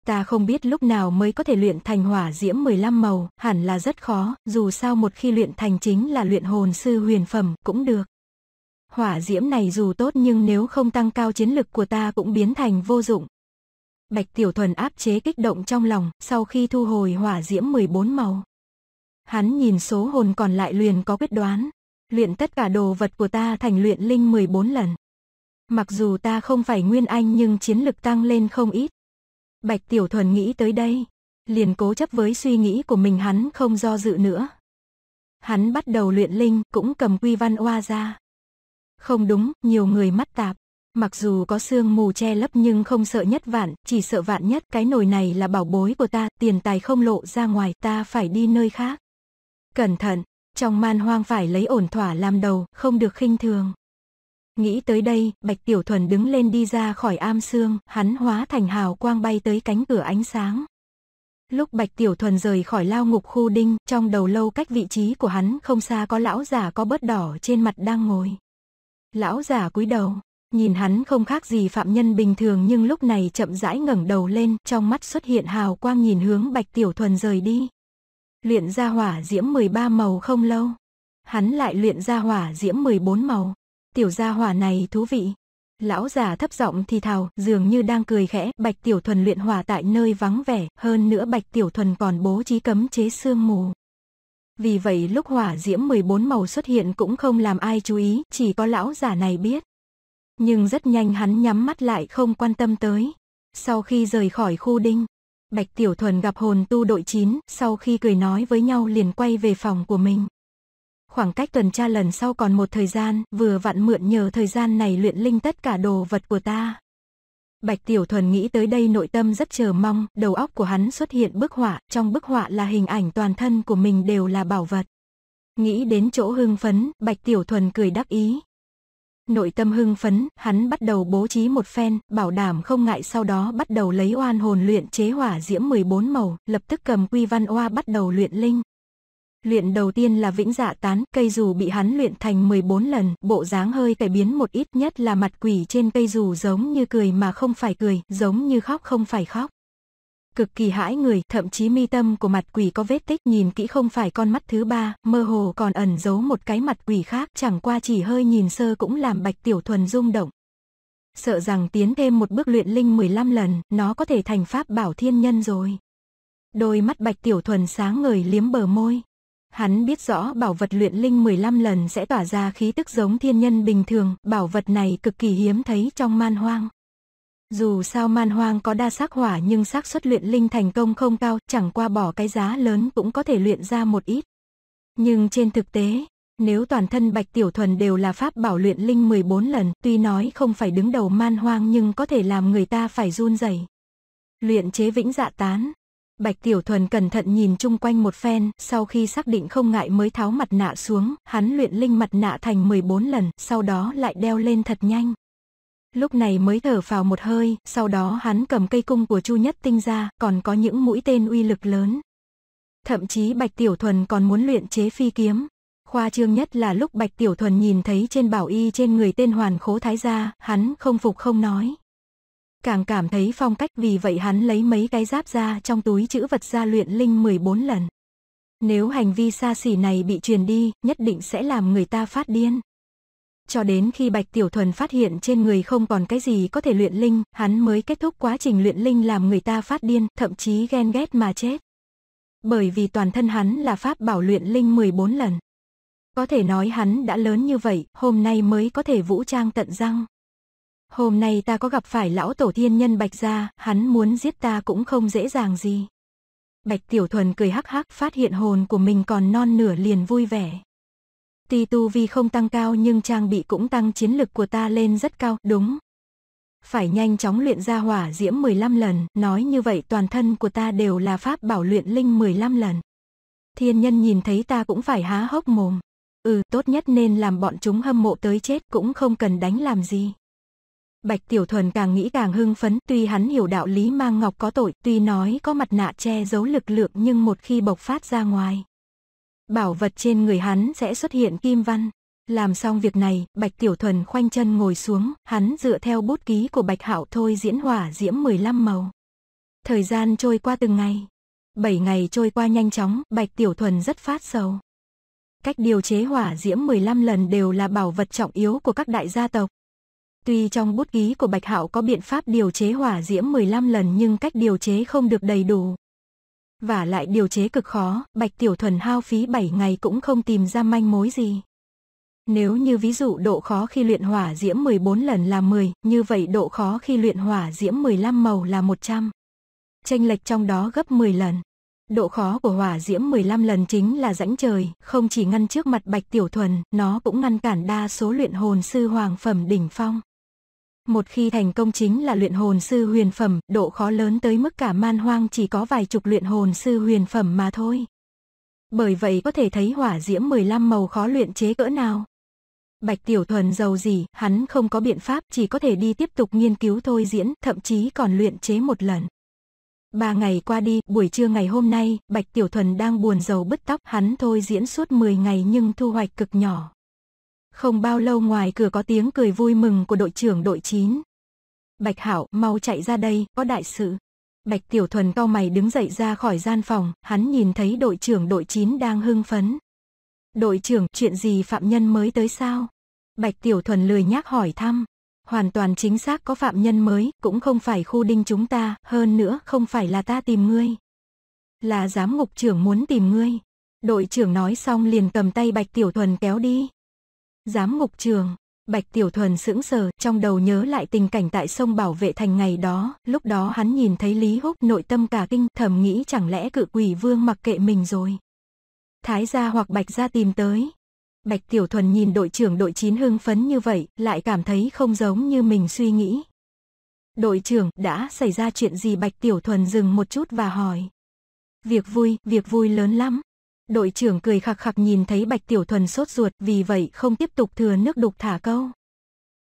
Ta không biết lúc nào mới có thể luyện thành hỏa diễm 15 màu, hẳn là rất khó, dù sao một khi luyện thành chính là luyện hồn sư huyền phẩm cũng được. Hỏa diễm này dù tốt nhưng nếu không tăng cao chiến lực của ta cũng biến thành vô dụng. Bạch Tiểu Thuần áp chế kích động trong lòng, sau khi thu hồi hỏa diễm 14 màu. Hắn nhìn số hồn còn lại liền có quyết đoán. Luyện tất cả đồ vật của ta thành luyện linh 14 lần. Mặc dù ta không phải nguyên anh nhưng chiến lực tăng lên không ít. Bạch Tiểu Thuần nghĩ tới đây, liền cố chấp với suy nghĩ của mình hắn không do dự nữa. Hắn bắt đầu luyện linh, cũng cầm quy văn oa ra. Không đúng, nhiều người mắt tạp. Mặc dù có sương mù che lấp nhưng không sợ nhất vạn, chỉ sợ vạn nhất cái nồi này là bảo bối của ta, tiền tài không lộ ra ngoài, ta phải đi nơi khác. Cẩn thận, trong man hoang phải lấy ổn thỏa làm đầu, không được khinh thường. Nghĩ tới đây, Bạch Tiểu Thuần đứng lên đi ra khỏi am xương, hắn hóa thành hào quang bay tới cánh cửa ánh sáng. Lúc Bạch Tiểu Thuần rời khỏi lao ngục khu đinh, trong đầu lâu cách vị trí của hắn không xa có lão giả có bớt đỏ trên mặt đang ngồi. Lão giả cúi đầu, nhìn hắn không khác gì phạm nhân bình thường nhưng lúc này chậm rãi ngẩng đầu lên, trong mắt xuất hiện hào quang nhìn hướng Bạch Tiểu Thuần rời đi. Luyện ra hỏa diễm 13 màu không lâu, hắn lại luyện ra hỏa diễm 14 màu tiểu gia hỏa này thú vị. Lão già thấp giọng thì thào, dường như đang cười khẽ, Bạch Tiểu Thuần luyện hỏa tại nơi vắng vẻ, hơn nữa Bạch Tiểu Thuần còn bố trí cấm chế sương mù. Vì vậy lúc hỏa diễm 14 màu xuất hiện cũng không làm ai chú ý, chỉ có lão già này biết. Nhưng rất nhanh hắn nhắm mắt lại không quan tâm tới. Sau khi rời khỏi khu đinh, Bạch Tiểu Thuần gặp hồn tu đội chín, sau khi cười nói với nhau liền quay về phòng của mình khoảng cách tuần tra lần sau còn một thời gian, vừa vặn mượn nhờ thời gian này luyện linh tất cả đồ vật của ta. Bạch Tiểu Thuần nghĩ tới đây nội tâm rất chờ mong, đầu óc của hắn xuất hiện bức họa, trong bức họa là hình ảnh toàn thân của mình đều là bảo vật. Nghĩ đến chỗ hưng phấn, Bạch Tiểu Thuần cười đắc ý. Nội tâm hưng phấn, hắn bắt đầu bố trí một phen, bảo đảm không ngại sau đó bắt đầu lấy oan hồn luyện chế hỏa diễm 14 màu, lập tức cầm quy văn oa bắt đầu luyện linh. Luyện đầu tiên là vĩnh dạ tán, cây dù bị hắn luyện thành 14 lần, bộ dáng hơi cải biến một ít nhất là mặt quỷ trên cây dù giống như cười mà không phải cười, giống như khóc không phải khóc. Cực kỳ hãi người, thậm chí mi tâm của mặt quỷ có vết tích nhìn kỹ không phải con mắt thứ ba, mơ hồ còn ẩn giấu một cái mặt quỷ khác chẳng qua chỉ hơi nhìn sơ cũng làm bạch tiểu thuần rung động. Sợ rằng tiến thêm một bước luyện linh 15 lần, nó có thể thành pháp bảo thiên nhân rồi. Đôi mắt bạch tiểu thuần sáng ngời liếm bờ môi. Hắn biết rõ bảo vật luyện linh 15 lần sẽ tỏa ra khí tức giống thiên nhân bình thường, bảo vật này cực kỳ hiếm thấy trong man hoang. Dù sao man hoang có đa sắc hỏa nhưng xác suất luyện linh thành công không cao, chẳng qua bỏ cái giá lớn cũng có thể luyện ra một ít. Nhưng trên thực tế, nếu toàn thân Bạch Tiểu Thuần đều là pháp bảo luyện linh 14 lần, tuy nói không phải đứng đầu man hoang nhưng có thể làm người ta phải run rẩy. Luyện chế vĩnh dạ tán, Bạch Tiểu Thuần cẩn thận nhìn chung quanh một phen, sau khi xác định không ngại mới tháo mặt nạ xuống, hắn luyện linh mặt nạ thành 14 lần, sau đó lại đeo lên thật nhanh. Lúc này mới thở vào một hơi, sau đó hắn cầm cây cung của Chu Nhất Tinh ra, còn có những mũi tên uy lực lớn. Thậm chí Bạch Tiểu Thuần còn muốn luyện chế phi kiếm. Khoa trương nhất là lúc Bạch Tiểu Thuần nhìn thấy trên bảo y trên người tên Hoàn Khố Thái gia, hắn không phục không nói, càng cảm thấy phong cách vì vậy hắn lấy mấy cái giáp ra trong túi chữ vật ra luyện linh 14 lần. Nếu hành vi xa xỉ này bị truyền đi, nhất định sẽ làm người ta phát điên. Cho đến khi Bạch Tiểu Thuần phát hiện trên người không còn cái gì có thể luyện linh, hắn mới kết thúc quá trình luyện linh làm người ta phát điên, thậm chí ghen ghét mà chết. Bởi vì toàn thân hắn là pháp bảo luyện linh 14 lần. Có thể nói hắn đã lớn như vậy, hôm nay mới có thể vũ trang tận răng. Hôm nay ta có gặp phải lão tổ thiên nhân Bạch Gia, hắn muốn giết ta cũng không dễ dàng gì. Bạch Tiểu Thuần cười hắc hắc phát hiện hồn của mình còn non nửa liền vui vẻ. Tì tu vi không tăng cao nhưng trang bị cũng tăng chiến lực của ta lên rất cao, đúng. Phải nhanh chóng luyện ra hỏa diễm 15 lần, nói như vậy toàn thân của ta đều là pháp bảo luyện linh 15 lần. Thiên nhân nhìn thấy ta cũng phải há hốc mồm. Ừ, tốt nhất nên làm bọn chúng hâm mộ tới chết cũng không cần đánh làm gì. Bạch Tiểu Thuần càng nghĩ càng hưng phấn, tuy hắn hiểu đạo lý Mang Ngọc có tội, tuy nói có mặt nạ che giấu lực lượng nhưng một khi bộc phát ra ngoài, bảo vật trên người hắn sẽ xuất hiện kim văn. Làm xong việc này, Bạch Tiểu Thuần khoanh chân ngồi xuống, hắn dựa theo bút ký của Bạch Hạo thôi diễn hỏa diễm 15 màu. Thời gian trôi qua từng ngày. 7 ngày trôi qua nhanh chóng, Bạch Tiểu Thuần rất phát sầu. Cách điều chế hỏa diễm 15 lần đều là bảo vật trọng yếu của các đại gia tộc. Tuy trong bút ký của Bạch Hạo có biện pháp điều chế hỏa diễm 15 lần nhưng cách điều chế không được đầy đủ. Và lại điều chế cực khó, Bạch Tiểu Thuần hao phí 7 ngày cũng không tìm ra manh mối gì. Nếu như ví dụ độ khó khi luyện hỏa diễm 14 lần là 10, như vậy độ khó khi luyện hỏa diễm 15 màu là 100. Chênh lệch trong đó gấp 10 lần. Độ khó của hỏa diễm 15 lần chính là rãnh trời, không chỉ ngăn trước mặt Bạch Tiểu Thuần, nó cũng ngăn cản đa số luyện hồn sư hoàng phẩm đỉnh phong. Một khi thành công chính là luyện hồn sư huyền phẩm, độ khó lớn tới mức cả man hoang chỉ có vài chục luyện hồn sư huyền phẩm mà thôi. Bởi vậy có thể thấy hỏa diễm 15 màu khó luyện chế cỡ nào. Bạch Tiểu Thuần giàu gì, hắn không có biện pháp chỉ có thể đi tiếp tục nghiên cứu thôi diễn, thậm chí còn luyện chế một lần. Ba ngày qua đi, buổi trưa ngày hôm nay, Bạch Tiểu Thuần đang buồn giàu bứt tóc, hắn thôi diễn suốt 10 ngày nhưng thu hoạch cực nhỏ. Không bao lâu ngoài cửa có tiếng cười vui mừng của đội trưởng đội 9. Bạch Hảo, mau chạy ra đây, có đại sự. Bạch Tiểu Thuần cau mày đứng dậy ra khỏi gian phòng, hắn nhìn thấy đội trưởng đội 9 đang hưng phấn. Đội trưởng, chuyện gì phạm nhân mới tới sao? Bạch Tiểu Thuần lười nhác hỏi thăm. Hoàn toàn chính xác có phạm nhân mới, cũng không phải khu đinh chúng ta, hơn nữa không phải là ta tìm ngươi. Là giám ngục trưởng muốn tìm ngươi. Đội trưởng nói xong liền cầm tay Bạch Tiểu Thuần kéo đi giám ngục trường. Bạch Tiểu Thuần sững sờ, trong đầu nhớ lại tình cảnh tại sông bảo vệ thành ngày đó, lúc đó hắn nhìn thấy Lý Húc nội tâm cả kinh, thầm nghĩ chẳng lẽ cự quỷ vương mặc kệ mình rồi. Thái gia hoặc Bạch gia tìm tới. Bạch Tiểu Thuần nhìn đội trưởng đội 9 hưng phấn như vậy, lại cảm thấy không giống như mình suy nghĩ. Đội trưởng, đã xảy ra chuyện gì Bạch Tiểu Thuần dừng một chút và hỏi. Việc vui, việc vui lớn lắm. Đội trưởng cười khặc khặc nhìn thấy Bạch Tiểu Thuần sốt ruột vì vậy không tiếp tục thừa nước đục thả câu.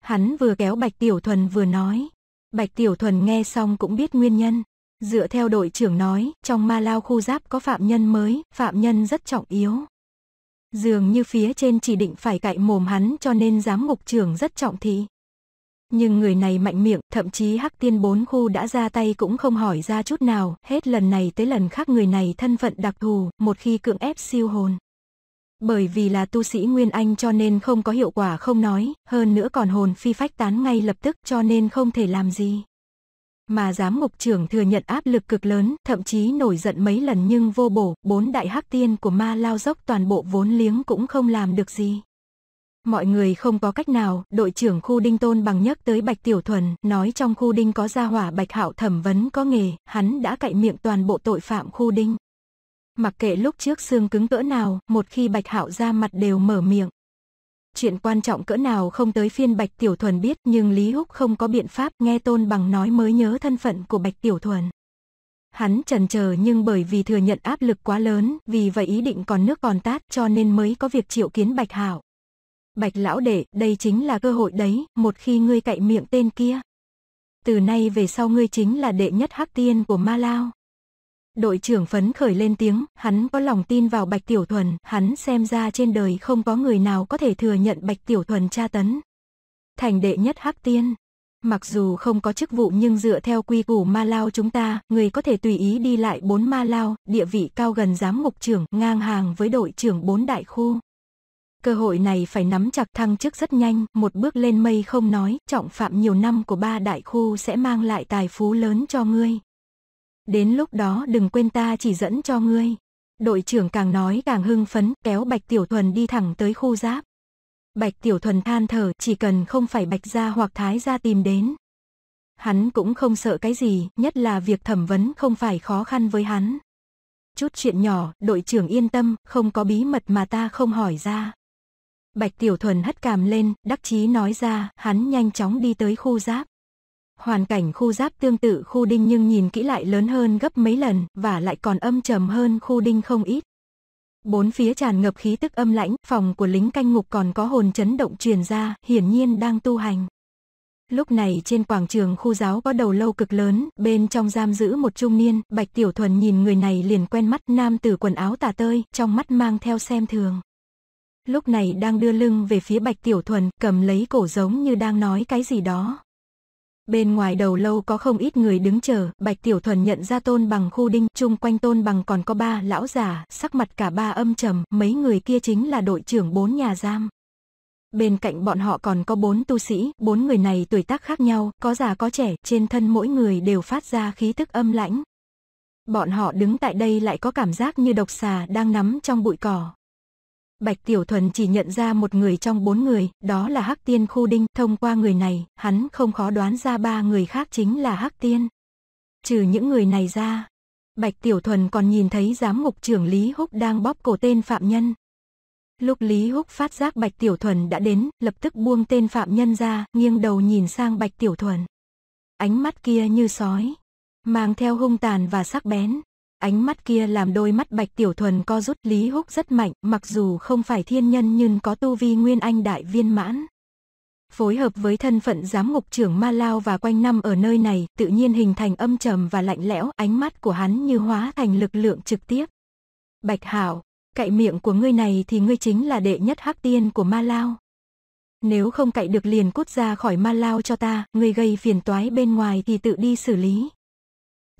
Hắn vừa kéo Bạch Tiểu Thuần vừa nói. Bạch Tiểu Thuần nghe xong cũng biết nguyên nhân. Dựa theo đội trưởng nói, trong ma lao khu giáp có phạm nhân mới, phạm nhân rất trọng yếu. Dường như phía trên chỉ định phải cạy mồm hắn cho nên giám ngục trưởng rất trọng thị nhưng người này mạnh miệng, thậm chí Hắc Tiên bốn khu đã ra tay cũng không hỏi ra chút nào, hết lần này tới lần khác người này thân phận đặc thù, một khi cưỡng ép siêu hồn. Bởi vì là tu sĩ Nguyên Anh cho nên không có hiệu quả không nói, hơn nữa còn hồn phi phách tán ngay lập tức cho nên không thể làm gì. Mà giám mục trưởng thừa nhận áp lực cực lớn, thậm chí nổi giận mấy lần nhưng vô bổ, bốn đại hắc tiên của ma lao dốc toàn bộ vốn liếng cũng không làm được gì. Mọi người không có cách nào, đội trưởng khu đinh tôn bằng nhắc tới Bạch Tiểu Thuần, nói trong khu đinh có gia hỏa Bạch Hạo thẩm vấn có nghề, hắn đã cậy miệng toàn bộ tội phạm khu đinh. Mặc kệ lúc trước xương cứng cỡ nào, một khi Bạch Hạo ra mặt đều mở miệng. Chuyện quan trọng cỡ nào không tới phiên Bạch Tiểu Thuần biết nhưng Lý Húc không có biện pháp nghe Tôn Bằng nói mới nhớ thân phận của Bạch Tiểu Thuần. Hắn trần chờ nhưng bởi vì thừa nhận áp lực quá lớn, vì vậy ý định còn nước còn tát cho nên mới có việc triệu kiến Bạch Hạo. Bạch lão đệ, đây chính là cơ hội đấy, một khi ngươi cậy miệng tên kia. Từ nay về sau ngươi chính là đệ nhất hắc tiên của Ma Lao. Đội trưởng phấn khởi lên tiếng, hắn có lòng tin vào Bạch Tiểu Thuần, hắn xem ra trên đời không có người nào có thể thừa nhận Bạch Tiểu Thuần tra tấn. Thành đệ nhất hắc tiên. Mặc dù không có chức vụ nhưng dựa theo quy củ Ma Lao chúng ta, người có thể tùy ý đi lại bốn Ma Lao, địa vị cao gần giám mục trưởng, ngang hàng với đội trưởng bốn đại khu cơ hội này phải nắm chặt thăng chức rất nhanh, một bước lên mây không nói, trọng phạm nhiều năm của ba đại khu sẽ mang lại tài phú lớn cho ngươi. Đến lúc đó đừng quên ta chỉ dẫn cho ngươi. Đội trưởng càng nói càng hưng phấn, kéo Bạch Tiểu Thuần đi thẳng tới khu giáp. Bạch Tiểu Thuần than thở, chỉ cần không phải Bạch Gia hoặc Thái Gia tìm đến. Hắn cũng không sợ cái gì, nhất là việc thẩm vấn không phải khó khăn với hắn. Chút chuyện nhỏ, đội trưởng yên tâm, không có bí mật mà ta không hỏi ra. Bạch Tiểu Thuần hất càm lên, đắc chí nói ra, hắn nhanh chóng đi tới khu giáp. Hoàn cảnh khu giáp tương tự khu đinh nhưng nhìn kỹ lại lớn hơn gấp mấy lần, và lại còn âm trầm hơn khu đinh không ít. Bốn phía tràn ngập khí tức âm lãnh, phòng của lính canh ngục còn có hồn chấn động truyền ra, hiển nhiên đang tu hành. Lúc này trên quảng trường khu giáo có đầu lâu cực lớn, bên trong giam giữ một trung niên, Bạch Tiểu Thuần nhìn người này liền quen mắt nam tử quần áo tả tơi, trong mắt mang theo xem thường lúc này đang đưa lưng về phía Bạch Tiểu Thuần, cầm lấy cổ giống như đang nói cái gì đó. Bên ngoài đầu lâu có không ít người đứng chờ, Bạch Tiểu Thuần nhận ra tôn bằng khu đinh, chung quanh tôn bằng còn có ba lão già, sắc mặt cả ba âm trầm, mấy người kia chính là đội trưởng bốn nhà giam. Bên cạnh bọn họ còn có bốn tu sĩ, bốn người này tuổi tác khác nhau, có già có trẻ, trên thân mỗi người đều phát ra khí tức âm lãnh. Bọn họ đứng tại đây lại có cảm giác như độc xà đang nắm trong bụi cỏ. Bạch Tiểu Thuần chỉ nhận ra một người trong bốn người, đó là Hắc Tiên Khu Đinh. Thông qua người này, hắn không khó đoán ra ba người khác chính là Hắc Tiên. Trừ những người này ra, Bạch Tiểu Thuần còn nhìn thấy giám mục trưởng Lý Húc đang bóp cổ tên phạm nhân. Lúc Lý Húc phát giác Bạch Tiểu Thuần đã đến, lập tức buông tên phạm nhân ra, nghiêng đầu nhìn sang Bạch Tiểu Thuần. Ánh mắt kia như sói, mang theo hung tàn và sắc bén ánh mắt kia làm đôi mắt bạch tiểu thuần co rút Lý Húc rất mạnh, mặc dù không phải thiên nhân nhưng có tu vi nguyên anh đại viên mãn. Phối hợp với thân phận giám ngục trưởng Ma Lao và quanh năm ở nơi này, tự nhiên hình thành âm trầm và lạnh lẽo, ánh mắt của hắn như hóa thành lực lượng trực tiếp. Bạch Hảo, cậy miệng của ngươi này thì ngươi chính là đệ nhất hắc tiên của Ma Lao. Nếu không cậy được liền cút ra khỏi Ma Lao cho ta, ngươi gây phiền toái bên ngoài thì tự đi xử lý.